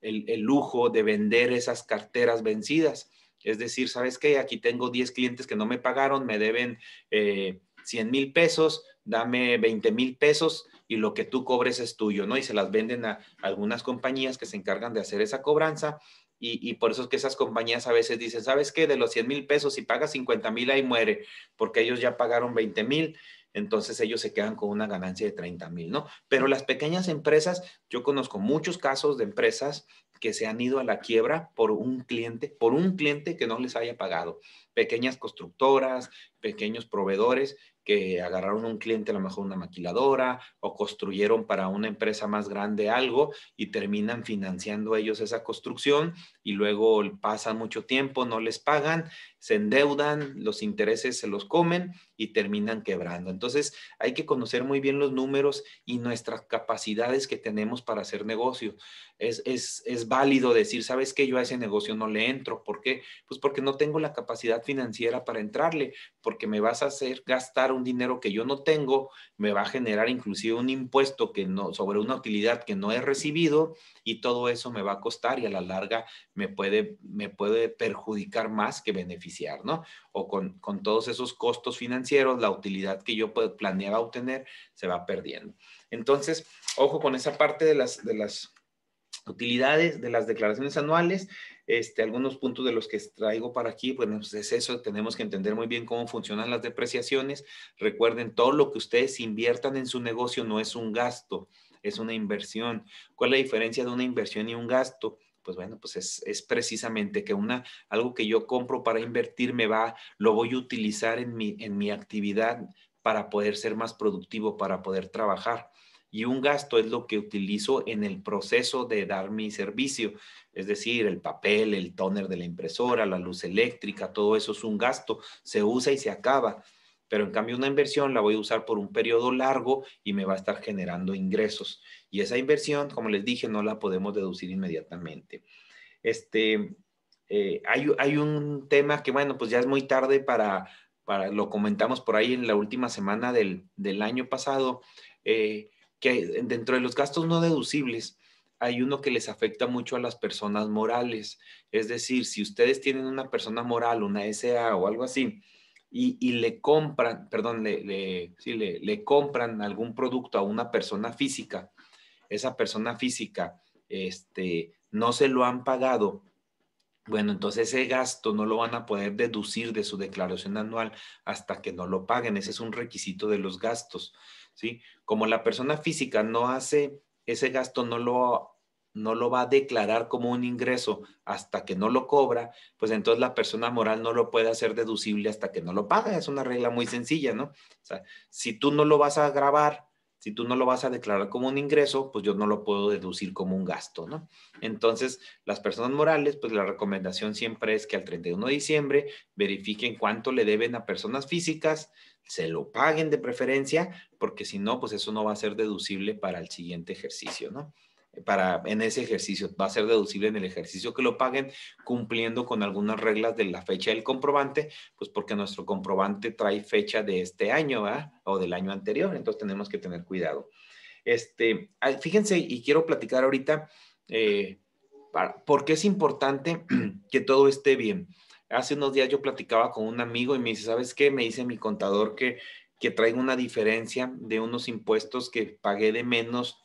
el lujo de vender esas carteras vencidas es decir, ¿sabes qué? Aquí tengo 10 clientes que no me pagaron, me deben 100 eh, mil pesos, dame 20 mil pesos y lo que tú cobres es tuyo, ¿no? Y se las venden a algunas compañías que se encargan de hacer esa cobranza y, y, por eso es que esas compañías a veces dicen, ¿sabes qué? De los 100 mil pesos, si pagas 50 mil, ahí muere, porque ellos ya pagaron 20 mil, entonces ellos se quedan con una ganancia de 30 mil, ¿no? Pero las pequeñas empresas, yo conozco muchos casos de empresas que se han ido a la quiebra por un cliente, por un cliente que no les haya pagado. Pequeñas constructoras, pequeños proveedores que agarraron un cliente, a lo mejor una maquiladora, o construyeron para una empresa más grande algo y terminan financiando ellos esa construcción y luego pasan mucho tiempo, no les pagan se endeudan, los intereses se los comen y terminan quebrando. Entonces hay que conocer muy bien los números y nuestras capacidades que tenemos para hacer negocio. Es, válido decir, ¿sabes qué? Yo a ese negocio no le entro. ¿Por qué? Pues porque no tengo la capacidad financiera para entrarle, porque me vas a hacer gastar un dinero que yo no tengo, me va a generar inclusive un impuesto que no, sobre una utilidad que no he recibido y todo eso me va a costar y a la larga me puede, me puede perjudicar más que beneficiar o con, todos esos costos financieros, la utilidad que yo planeaba obtener se va perdiendo. Entonces, ojo con esa parte de las, de las utilidades de las declaraciones anuales. Este, algunos puntos de los que traigo para aquí, pues es eso, tenemos que entender muy bien cómo funcionan las depreciaciones. Recuerden, todo lo que ustedes inviertan en su negocio no es un gasto, es una inversión. ¿Cuál es la diferencia de una inversión y un gasto? pues bueno, pues es, precisamente que una, algo que yo compro para invertir me va, lo voy a utilizar en mi, en mi actividad para poder ser más productivo, para poder trabajar. Y un gasto es lo que utilizo en el proceso de dar mi servicio, es decir, el papel, el tóner de la impresora, la luz eléctrica, todo eso es un gasto, se usa y se acaba pero en cambio una inversión la voy a usar por un periodo largo y me va a estar generando ingresos. Y esa inversión, como les dije, no la podemos deducir inmediatamente. Este, eh, hay, un tema que, bueno, pues ya es muy tarde para, lo comentamos por ahí en la última semana del, año pasado, eh, que dentro de los gastos no deducibles, hay uno que les afecta mucho a las personas morales. Es decir, si ustedes tienen una persona moral, una SA o algo así, y, le compran, perdón, le, compran algún producto a una persona física, esa persona física este, no se lo han pagado, bueno, entonces ese gasto no lo van a poder deducir de su declaración anual hasta que no lo paguen. Ese es un requisito de los gastos, ¿sí? Como la persona física no hace ese gasto, no lo no lo va a declarar como un ingreso hasta que no lo cobra, pues entonces la persona moral no lo puede hacer deducible hasta que no lo paga. Es una regla muy sencilla, ¿no? O sea, si tú no lo vas a grabar, si tú no lo vas a declarar como un ingreso, pues yo no lo puedo deducir como un gasto, ¿no? Entonces, las personas morales, pues la recomendación siempre es que al 31 de diciembre verifiquen cuánto le deben a personas físicas, se lo paguen de preferencia, porque si no, pues eso no va a ser deducible para el siguiente ejercicio, ¿no? para en ese ejercicio. Va a ser deducible en el ejercicio que lo paguen, cumpliendo con algunas reglas de la fecha del comprobante, pues porque nuestro comprobante trae fecha de este año o del año anterior, entonces tenemos que tener cuidado. Este, fíjense, y quiero platicar ahorita eh, por qué es importante que todo esté bien. Hace unos días yo platicaba con un amigo y me dice, ¿sabes qué? Me dice mi contador que, que traigo una diferencia de unos impuestos que pagué de menos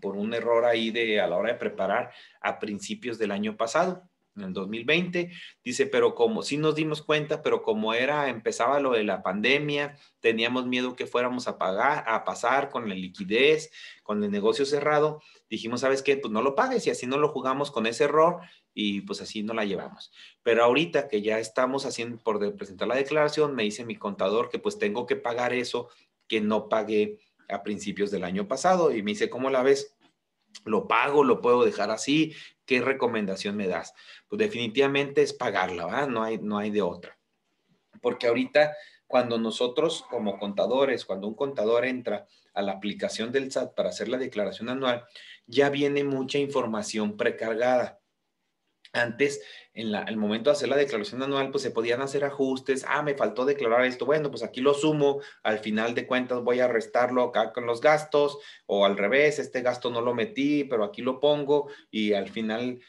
por, un error ahí de a la hora de preparar a principios del año pasado, en el 2020. Dice, pero como sí nos dimos cuenta, pero como era, empezaba lo de la pandemia, teníamos miedo que fuéramos a pagar, a pasar con la liquidez, con el negocio cerrado. Dijimos, ¿sabes qué? Pues no lo pagues y así no lo jugamos con ese error y pues así no la llevamos. Pero ahorita que ya estamos haciendo por presentar la declaración, me dice mi contador que pues tengo que pagar eso que no pagué a principios del año pasado y me dice, ¿cómo la ves? ¿Lo pago? ¿Lo puedo dejar así? ¿Qué recomendación me das? Pues definitivamente es pagarla, ¿verdad? No hay, no hay de otra. Porque ahorita cuando nosotros como contadores, cuando un contador entra a la aplicación del SAT para hacer la declaración anual, ya viene mucha información precargada. Antes, en el momento de hacer la declaración anual, pues se podían hacer ajustes. Ah, me faltó declarar esto. Bueno, pues aquí lo sumo. Al final de cuentas voy a restarlo acá con los gastos o al revés, este gasto no lo metí, pero aquí lo pongo y al final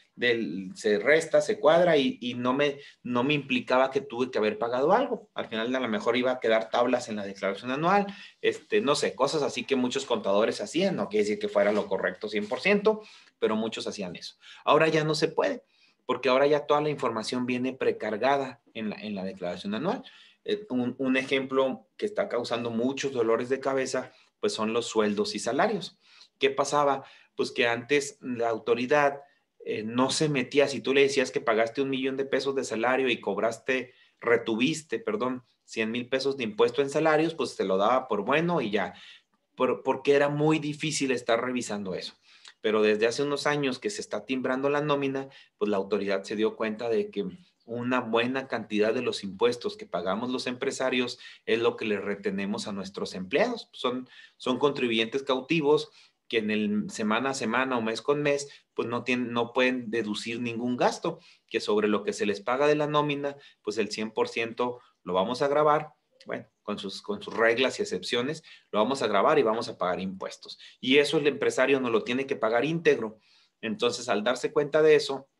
se resta, se cuadra y, no, me, no me implicaba que tuve que haber pagado algo. Al final a lo mejor iba a quedar tablas en la declaración anual, este, no sé, cosas así que muchos contadores hacían. No quiere decir que fuera lo correcto 100%, pero muchos hacían eso. Ahora ya no se puede porque ahora ya toda la información viene precargada en la, declaración anual. Eh, un, ejemplo que está causando muchos dolores de cabeza, pues son los sueldos y salarios. ¿Qué pasaba? Pues que antes la autoridad eh, no se metía, si tú le decías que pagaste un millón de pesos de salario y cobraste, retuviste, perdón, 100 mil pesos de impuesto en salarios, pues te lo daba por bueno y ya, porque era muy difícil estar revisando eso pero desde hace unos años que se está timbrando la nómina, pues la autoridad se dio cuenta de que una buena cantidad de los impuestos que pagamos los empresarios es lo que le retenemos a nuestros empleados. Son, son contribuyentes cautivos que en el semana a semana o mes con mes, pues no, tienen, no pueden deducir ningún gasto, que sobre lo que se les paga de la nómina, pues el 100% lo vamos a grabar. Bueno, con sus, reglas y excepciones, lo vamos a grabar y vamos a pagar impuestos. Y eso el empresario no lo tiene que pagar íntegro. Entonces, al darse cuenta de eso,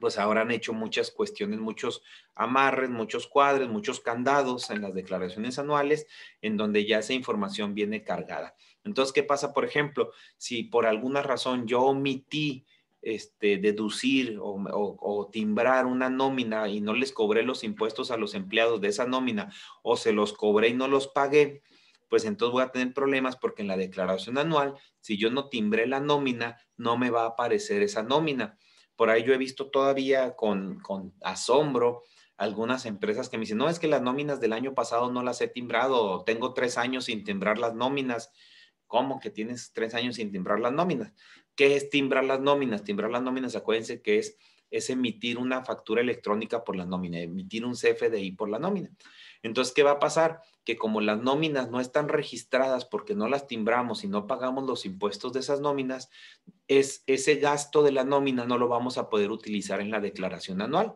pues ahora han hecho muchas cuestiones, muchos amarres, muchos cuadres, muchos candados en las declaraciones anuales, en donde ya esa información viene cargada. Entonces, ¿qué pasa, por ejemplo, si por alguna razón yo omití este, deducir o, timbrar una nómina y no les cobré los impuestos a los empleados de esa nómina o se los cobré y no los pagué, pues entonces voy a tener problemas porque en la declaración anual, si yo no timbré la nómina, no me va a aparecer esa nómina. Por ahí yo he visto todavía con, con asombro algunas empresas que me dicen, no, es que las nóminas del año pasado no las he timbrado, tengo tres años sin timbrar las nóminas. ¿Cómo que tienes tres años sin timbrar las nóminas? ¿Qué es timbrar las nóminas? Timbrar las nóminas, acuérdense que es, emitir una factura electrónica por la nómina, emitir un CFDI por la nómina. Entonces, ¿qué va a pasar? Que como las nóminas no están registradas porque no las timbramos y no pagamos los impuestos de esas nóminas, ese gasto de la nómina no lo vamos a poder utilizar en la declaración anual.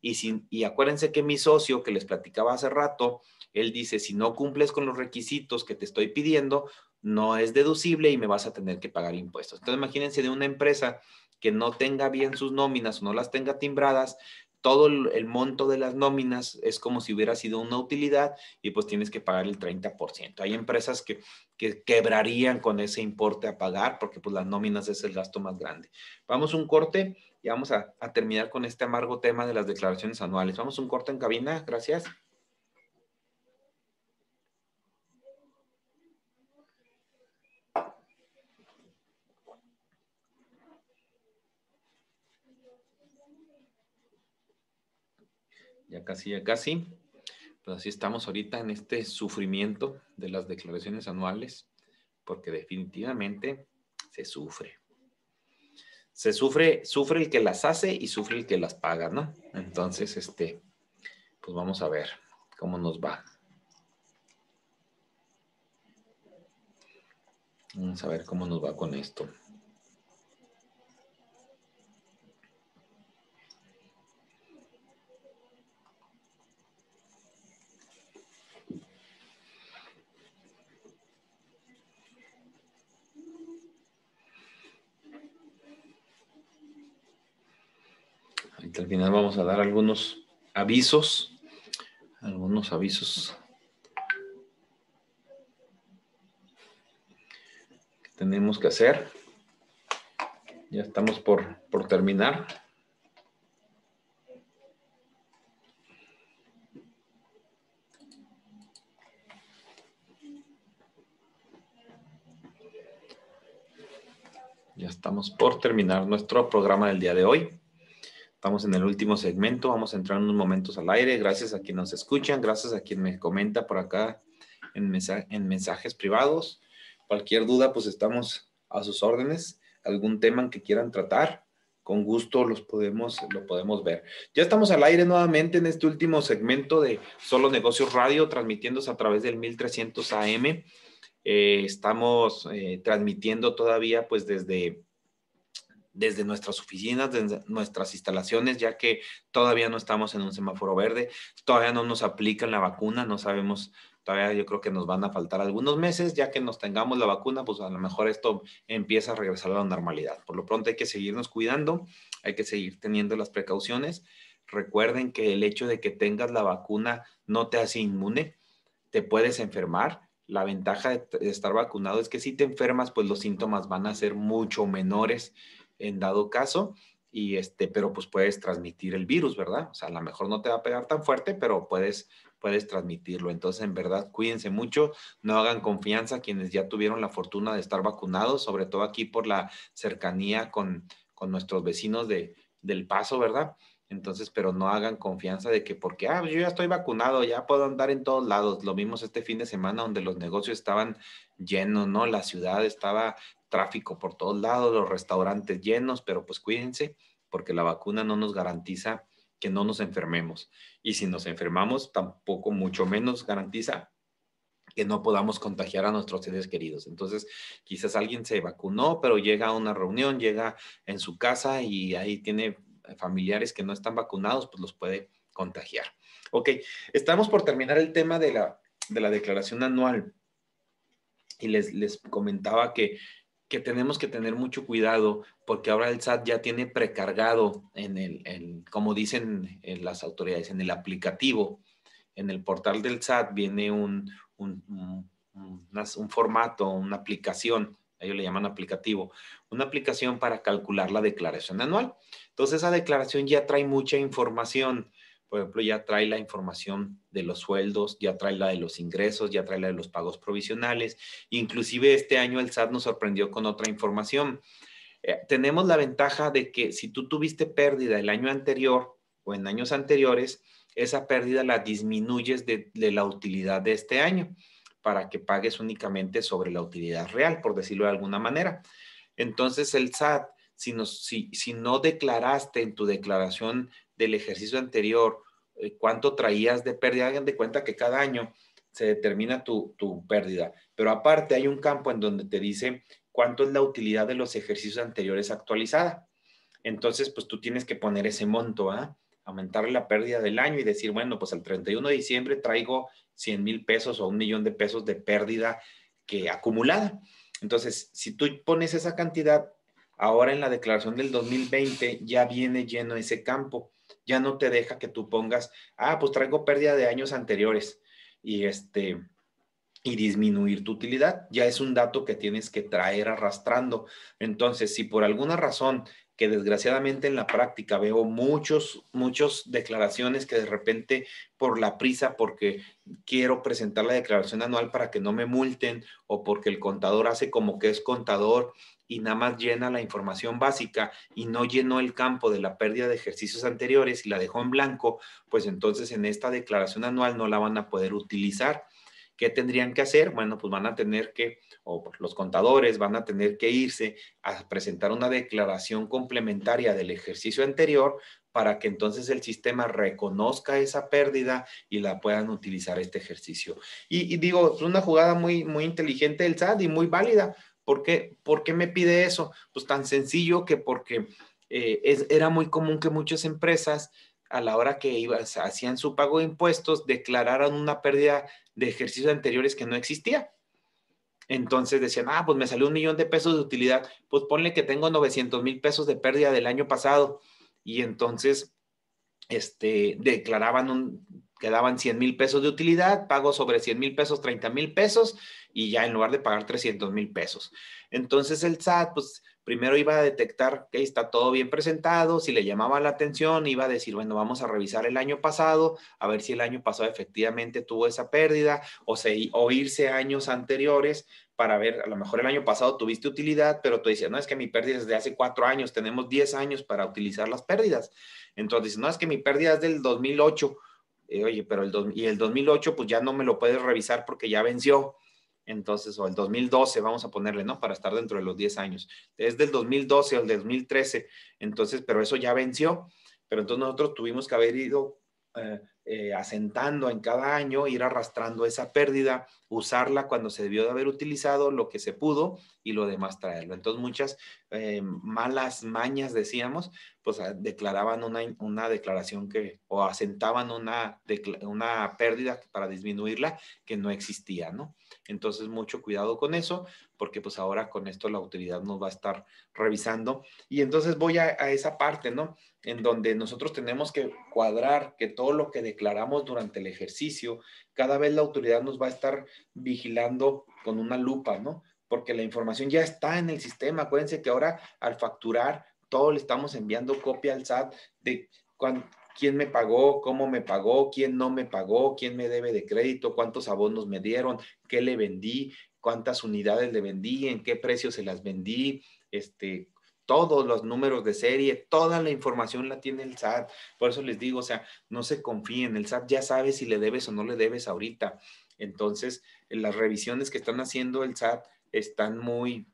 Y, y acuérdense que mi socio que les platicaba hace rato, él dice, si no cumples con los requisitos que te estoy pidiendo, no es deducible y me vas a tener que pagar impuestos. Entonces, imagínense de una empresa que no tenga bien sus nóminas o no las tenga timbradas, todo el, monto de las nóminas es como si hubiera sido una utilidad y pues tienes que pagar el 30%. Hay empresas que, quebrarían con ese importe a pagar porque pues las nóminas es el gasto más grande. Vamos un corte y vamos a, a terminar con este amargo tema de las declaraciones anuales. Vamos un corte en cabina, gracias. ya casi, ya casi. Pero pues así estamos ahorita en este sufrimiento de las declaraciones anuales, porque definitivamente se sufre. Se sufre, sufre el que las hace y sufre el que las paga, ¿no? Entonces, este, pues vamos a ver cómo nos va. Vamos a ver cómo nos va con esto. al final vamos a dar algunos avisos, algunos avisos que tenemos que hacer. Ya estamos por, por terminar. Ya estamos por terminar nuestro programa del día de hoy. Estamos en el último segmento, vamos a entrar unos momentos al aire. Gracias a quien nos escuchan, gracias a quien me comenta por acá en, en mensajes privados. Cualquier duda, pues estamos a sus órdenes. Algún tema que quieran tratar, con gusto los podemos, lo podemos ver. Ya estamos al aire nuevamente en este último segmento de Solo Negocios Radio, transmitiéndose a través del 1300 AM. Eh, estamos eh, transmitiendo todavía, pues desde desde nuestras oficinas, desde nuestras instalaciones, ya que todavía no estamos en un semáforo verde, todavía no nos aplican la vacuna, no sabemos, todavía yo creo que nos van a faltar algunos meses, ya que nos tengamos la vacuna, pues a lo mejor esto empieza a regresar a la normalidad. Por lo pronto hay que seguirnos cuidando, hay que seguir teniendo las precauciones. Recuerden que el hecho de que tengas la vacuna no te hace inmune, te puedes enfermar, la ventaja de estar vacunado es que si te enfermas, pues los síntomas van a ser mucho menores en dado caso y este, pero pues puedes transmitir el virus, ¿verdad? O sea, a lo mejor no te va a pegar tan fuerte, pero puedes, puedes transmitirlo. Entonces, en verdad, cuídense mucho, no hagan confianza quienes ya tuvieron la fortuna de estar vacunados, sobre todo aquí por la cercanía con, con nuestros vecinos de, del paso, ¿verdad? Entonces, pero no hagan confianza de que porque, ah, yo ya estoy vacunado, ya puedo andar en todos lados. Lo vimos este fin de semana donde los negocios estaban llenos, ¿no? La ciudad estaba tráfico por todos lados, los restaurantes llenos, pero pues cuídense porque la vacuna no nos garantiza que no nos enfermemos. Y si nos enfermamos, tampoco mucho menos garantiza que no podamos contagiar a nuestros seres queridos. Entonces, quizás alguien se vacunó, pero llega a una reunión, llega en su casa y ahí tiene familiares que no están vacunados, pues los puede contagiar. Ok, estamos por terminar el tema de la, de la declaración anual. Y les, les comentaba que que tenemos que tener mucho cuidado porque ahora el SAT ya tiene precargado en el, como dicen las autoridades, en el aplicativo, en el portal del SAT viene un, un formato, una aplicación, ellos le llaman aplicativo, una aplicación para calcular la declaración anual. Entonces esa declaración ya trae mucha información por ejemplo, ya trae la información de los sueldos, ya trae la de los ingresos, ya trae la de los pagos provisionales. Inclusive este año el SAT nos sorprendió con otra información. Eh, tenemos la ventaja de que si tú tuviste pérdida el año anterior o en años anteriores, esa pérdida la disminuyes de, la utilidad de este año para que pagues únicamente sobre la utilidad real, por decirlo de alguna manera. Entonces el SAT si no, declaraste en tu declaración del ejercicio anterior, eh, cuánto traías de pérdida, hagan de cuenta que cada año se determina tu, pérdida. Pero aparte hay un campo en donde te dice cuánto es la utilidad de los ejercicios anteriores actualizada. Entonces, pues tú tienes que poner ese monto, ¿ah? aumentar la pérdida del año y decir, bueno, pues al 31 de diciembre traigo 100 mil pesos o un millón de pesos de pérdida que acumulada. Entonces, si tú pones esa cantidad, ahora en la declaración del 2020 ya viene lleno ese campo ya no te deja que tú pongas, ah, pues traigo pérdida de años anteriores y este y disminuir tu utilidad. Ya es un dato que tienes que traer arrastrando. Entonces, si por alguna razón que desgraciadamente en la práctica veo muchos, muchas declaraciones que de repente por la prisa, porque quiero presentar la declaración anual para que no me multen o porque el contador hace como que es contador y nada más llena la información básica y no llenó el campo de la pérdida de ejercicios anteriores y la dejó en blanco, pues entonces en esta declaración anual no la van a poder utilizar ¿Qué tendrían que hacer? Bueno, pues van a tener que, o pues los contadores van a tener que irse a presentar una declaración complementaria del ejercicio anterior para que entonces el sistema reconozca esa pérdida y la puedan utilizar este ejercicio. Y, digo, es una jugada muy, muy inteligente del SAT y muy válida. ¿Por qué, me pide eso? Pues tan sencillo que porque eh, era muy común que muchas empresas a la hora que iban hacían su pago de impuestos, declararon una pérdida de ejercicios anteriores que no existía. Entonces decían, ah, pues me salió un millón de pesos de utilidad, pues ponle que tengo 900 mil pesos de pérdida del año pasado. Y entonces, este, declaraban un, quedaban 100 mil pesos de utilidad, pago sobre 100 mil pesos, 30 mil pesos, y ya en lugar de pagar 300 mil pesos. Entonces el SAT, pues primero iba a detectar que está todo bien presentado, si le llamaba la atención, iba a decir, bueno, vamos a revisar el año pasado, a ver si el año pasado efectivamente tuvo esa pérdida o, irse años anteriores para ver, a lo mejor el año pasado tuviste utilidad, pero tú dices, no, es que mi pérdida es de hace cuatro años, tenemos diez años para utilizar las pérdidas. Entonces dices, no, es que mi pérdida es del 2008. Eh, oye, pero y el 2008 pues ya no me lo puedes revisar porque ya venció entonces, o el 2012, vamos a ponerle, ¿no? Para estar dentro de los 10 años. Es del 2012 al 2013, entonces, pero eso ya venció, pero entonces nosotros tuvimos que haber ido eh, eh, asentando en cada año, ir arrastrando esa pérdida, usarla cuando se debió de haber utilizado, lo que se pudo y lo demás traerlo. Entonces, muchas eh, malas mañas, decíamos, pues declaraban una, declaración que, o asentaban una, una pérdida para disminuirla que no existía, ¿no? Entonces, mucho cuidado con eso, porque pues ahora con esto la autoridad nos va a estar revisando. Y entonces voy a, a esa parte, ¿no? En donde nosotros tenemos que cuadrar que todo lo que declaramos durante el ejercicio, cada vez la autoridad nos va a estar vigilando con una lupa, ¿no? porque la información ya está en el sistema. Acuérdense que ahora al facturar todo le estamos enviando copia al SAT de quién me pagó, cómo me pagó, quién no me pagó, quién me debe de crédito, cuántos abonos me dieron, qué le vendí, cuántas unidades le vendí, en qué precio se las vendí, este, todos los números de serie, toda la información la tiene el SAT. Por eso les digo, o sea, no se confíen, el SAT ya sabe si le debes o no le debes ahorita. Entonces, las revisiones que están haciendo el SAT están muy,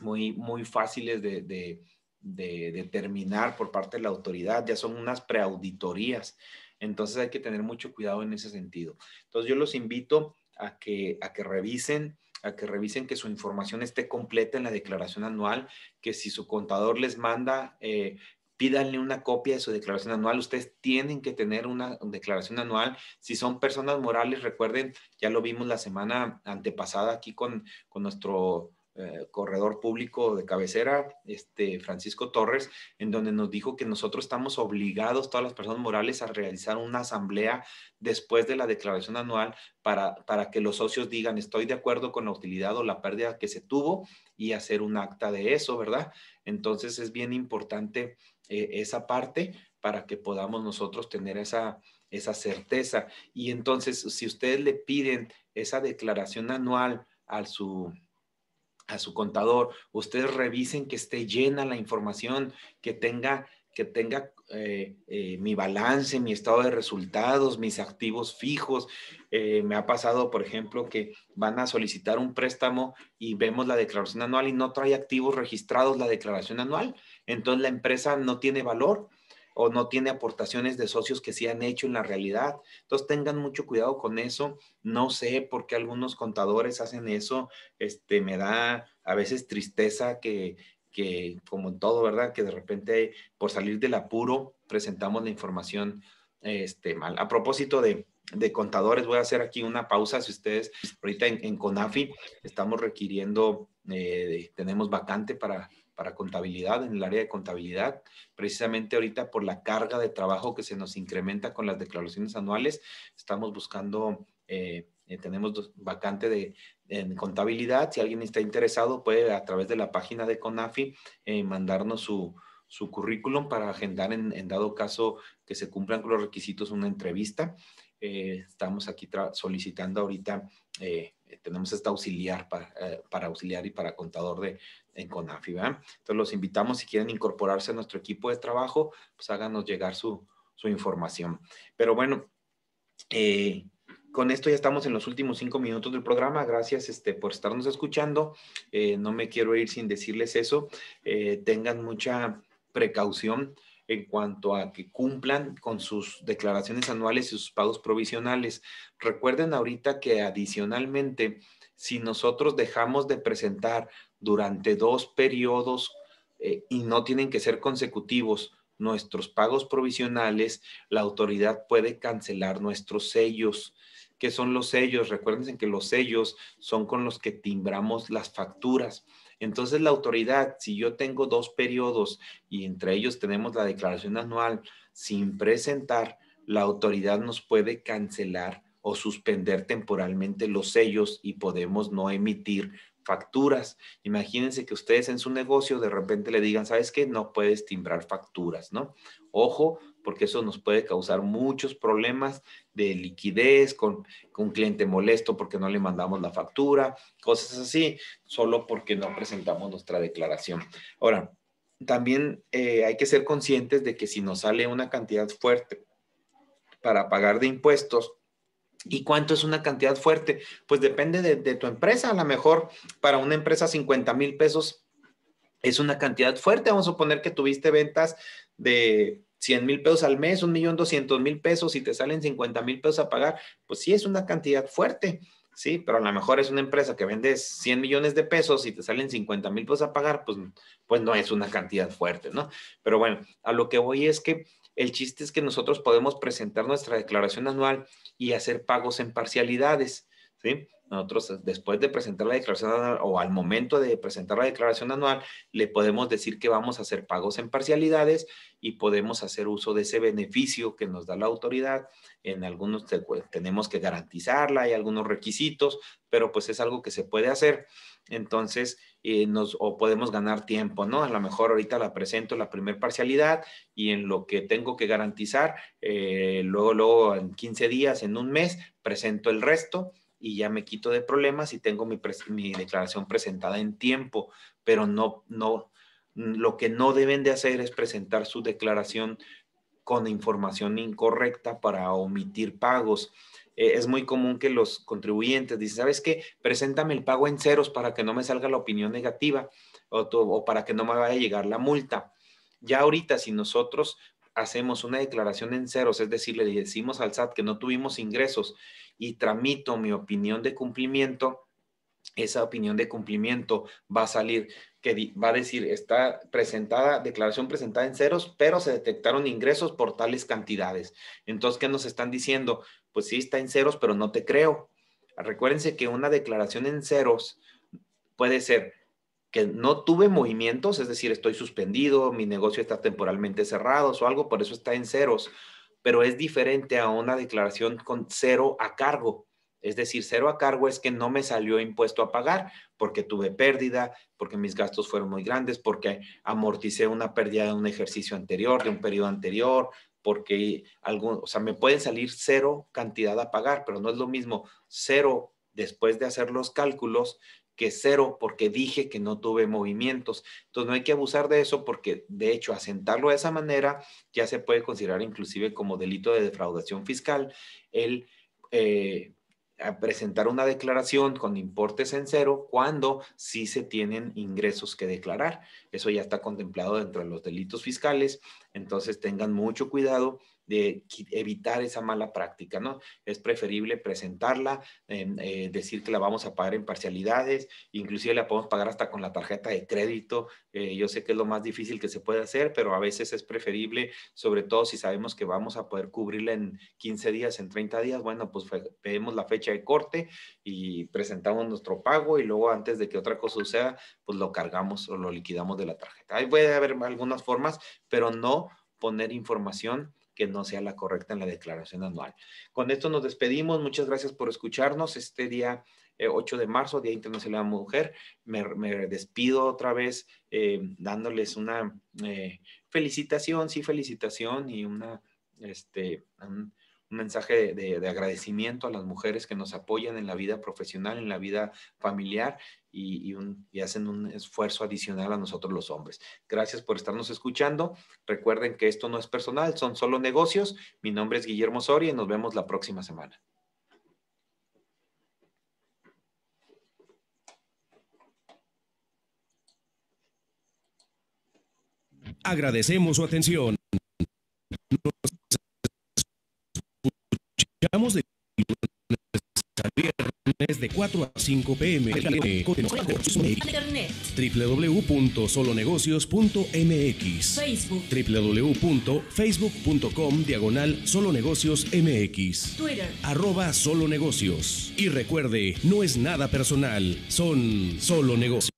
muy, muy fáciles de de determinar por parte de la autoridad, ya son unas preauditorías. Entonces hay que tener mucho cuidado en ese sentido. Entonces yo los invito a que, a que revisen a que revisen que su información esté completa en la declaración anual, que si su contador les manda, eh, pídanle una copia de su declaración anual. Ustedes tienen que tener una declaración anual. Si son personas morales, recuerden, ya lo vimos la semana antepasada aquí con, con nuestro eh, corredor público de cabecera, este, Francisco Torres, en donde nos dijo que nosotros estamos obligados, todas las personas morales, a realizar una asamblea después de la declaración anual para, para que los socios digan estoy de acuerdo con la utilidad o la pérdida que se tuvo y hacer un acta de eso, ¿verdad? Entonces es bien importante eh, esa parte para que podamos nosotros tener esa, esa certeza. Y entonces, si ustedes le piden esa declaración anual al su a su contador, ustedes revisen que esté llena la información, que tenga, que tenga eh, eh, mi balance, mi estado de resultados, mis activos fijos. Eh, me ha pasado, por ejemplo, que van a solicitar un préstamo y vemos la declaración anual y no trae activos registrados la declaración anual. Entonces la empresa no tiene valor o no tiene aportaciones de socios que sí han hecho en la realidad. Entonces tengan mucho cuidado con eso. No sé por qué algunos contadores hacen eso. Este, me da a veces tristeza que, que como en todo, ¿verdad? Que de repente por salir del apuro presentamos la información este, mal. A propósito de, contadores, voy a hacer aquí una pausa. Si ustedes, ahorita en, CONAFI estamos requiriendo, eh, tenemos vacante para para contabilidad, en el área de contabilidad, precisamente ahorita por la carga de trabajo que se nos incrementa con las declaraciones anuales, estamos buscando, eh, eh, tenemos vacante de en contabilidad, si alguien está interesado puede a través de la página de CONAFI eh, mandarnos su, su currículum para agendar en, dado caso que se cumplan con los requisitos una entrevista. estamos aquí solicitando ahorita, tenemos esta auxiliar para, para, auxiliar y para contador de, en CONAFI, ¿verdad? Entonces los invitamos si quieren incorporarse a nuestro equipo de trabajo, pues háganos llegar su, información. Pero bueno, eh, con esto ya estamos en los últimos cinco minutos del programa. Gracias este, por estarnos escuchando. Eh, no me quiero ir sin decirles eso. Eh, tengan mucha precaución en cuanto a que cumplan con sus declaraciones anuales y sus pagos provisionales. Recuerden ahorita que adicionalmente, si nosotros dejamos de presentar durante dos periodos eh, y no tienen que ser consecutivos nuestros pagos provisionales, la autoridad puede cancelar nuestros sellos. ¿Qué son los sellos? recuerden que los sellos son con los que timbramos las facturas. Entonces la autoridad, si yo tengo dos periodos y entre ellos tenemos la declaración anual sin presentar, la autoridad nos puede cancelar o suspender temporalmente los sellos y podemos no emitir facturas. Imagínense que ustedes en su negocio de repente le digan, ¿sabes qué? No puedes timbrar facturas, ¿no? Ojo, porque eso nos puede causar muchos problemas de liquidez con, un cliente molesto porque no le mandamos la factura, cosas así, solo porque no presentamos nuestra declaración. Ahora, también eh, hay que ser conscientes de que si nos sale una cantidad fuerte para pagar de impuestos, ¿Y cuánto es una cantidad fuerte? Pues depende de, tu empresa. A lo mejor para una empresa 50 mil pesos es una cantidad fuerte. Vamos a suponer que tuviste ventas de 100 mil pesos al mes, un millón mil pesos y te salen 50 mil pesos a pagar. Pues sí, es una cantidad fuerte. Sí, pero a lo mejor es una empresa que vende 100 millones de pesos y te salen 50 mil pesos a pagar, pues, pues no es una cantidad fuerte, ¿no? Pero bueno, a lo que voy es que el chiste es que nosotros podemos presentar nuestra declaración anual y hacer pagos en parcialidades. Nosotros, eh, después de presentar la declaración anual o al momento de presentar la declaración anual, le podemos decir que vamos a hacer pagos en parcialidades y podemos hacer uso de ese beneficio que nos da la autoridad. En algunos tenemos que garantizarla, hay algunos requisitos, pero pues es algo que se puede hacer. Entonces, eh, nos, o podemos ganar tiempo, ¿no? A lo mejor ahorita la presento la primer parcialidad y en lo que tengo que garantizar, eh, luego, luego en 15 días, en un mes, presento el resto y ya me quito de problemas y tengo mi, declaración presentada en tiempo, pero no, no, lo que no deben de hacer es presentar su declaración con información incorrecta para omitir pagos. E, es muy común que los contribuyentes dicen, ¿sabes qué? Preséntame el pago en ceros para que no me salga la opinión negativa o, o para que no me vaya a llegar la multa. Ya ahorita, si nosotros hacemos una declaración en ceros, es decir, le decimos al SAT que no tuvimos ingresos y tramito mi opinión de cumplimiento, esa opinión de cumplimiento va a salir, que va a decir, está presentada, declaración presentada en ceros, pero se detectaron ingresos por tales cantidades. Entonces, ¿qué nos están diciendo? Pues sí, está en ceros, pero no te creo. Recuérdense que una declaración en ceros puede ser que no tuve movimientos, es decir, estoy suspendido, mi negocio está temporalmente cerrado o algo, por eso está en ceros pero es diferente a una declaración con cero a cargo. Es decir, cero a cargo es que no me salió impuesto a pagar porque tuve pérdida, porque mis gastos fueron muy grandes, porque amorticé una pérdida de un ejercicio anterior, de un periodo anterior, porque algún, o sea, me pueden salir cero cantidad a pagar, pero no es lo mismo cero después de hacer los cálculos que cero porque dije que no tuve movimientos. Entonces no hay que abusar de eso porque de hecho asentarlo de esa manera ya se puede considerar inclusive como delito de defraudación fiscal el eh, presentar una declaración con importes en cero cuando sí se tienen ingresos que declarar. Eso ya está contemplado dentro de los delitos fiscales, entonces tengan mucho cuidado de evitar esa mala práctica, ¿no? Es preferible presentarla, em, eh, decir que la vamos a pagar en parcialidades, inclusive la podemos pagar hasta con la tarjeta de crédito. Eh, yo sé que es lo más difícil que se puede hacer, pero a veces es preferible, sobre todo si sabemos que vamos a poder cubrirla en 15 días, en 30 días, bueno, pues pedimos la fecha de corte y presentamos nuestro pago y luego antes de que otra cosa suceda, pues lo cargamos o lo liquidamos de la tarjeta. Ahí puede haber algunas formas, pero no poner información que no sea la correcta en la declaración anual. Con esto nos despedimos. Muchas gracias por escucharnos este día 8 eh, de marzo, Día Internacional de la Mujer. Me, despido otra vez eh, dándoles una eh, felicitación, sí, felicitación y una, este, un mensaje de, agradecimiento a las mujeres que nos apoyan en la vida profesional, en la vida familiar y, y, hacen un esfuerzo adicional a nosotros los hombres. Gracias por estarnos escuchando. Recuerden que esto no es personal, son solo negocios. Mi nombre es Guillermo Soria y nos vemos la próxima semana. Agradecemos su atención Llamamos de viernes de 4 a 5 pm www.solonegocios.mx Facebook www.facebook.com diagonal solonegocios.mx Twitter arroba solonegocios y recuerde, no es nada personal, son solo negocios.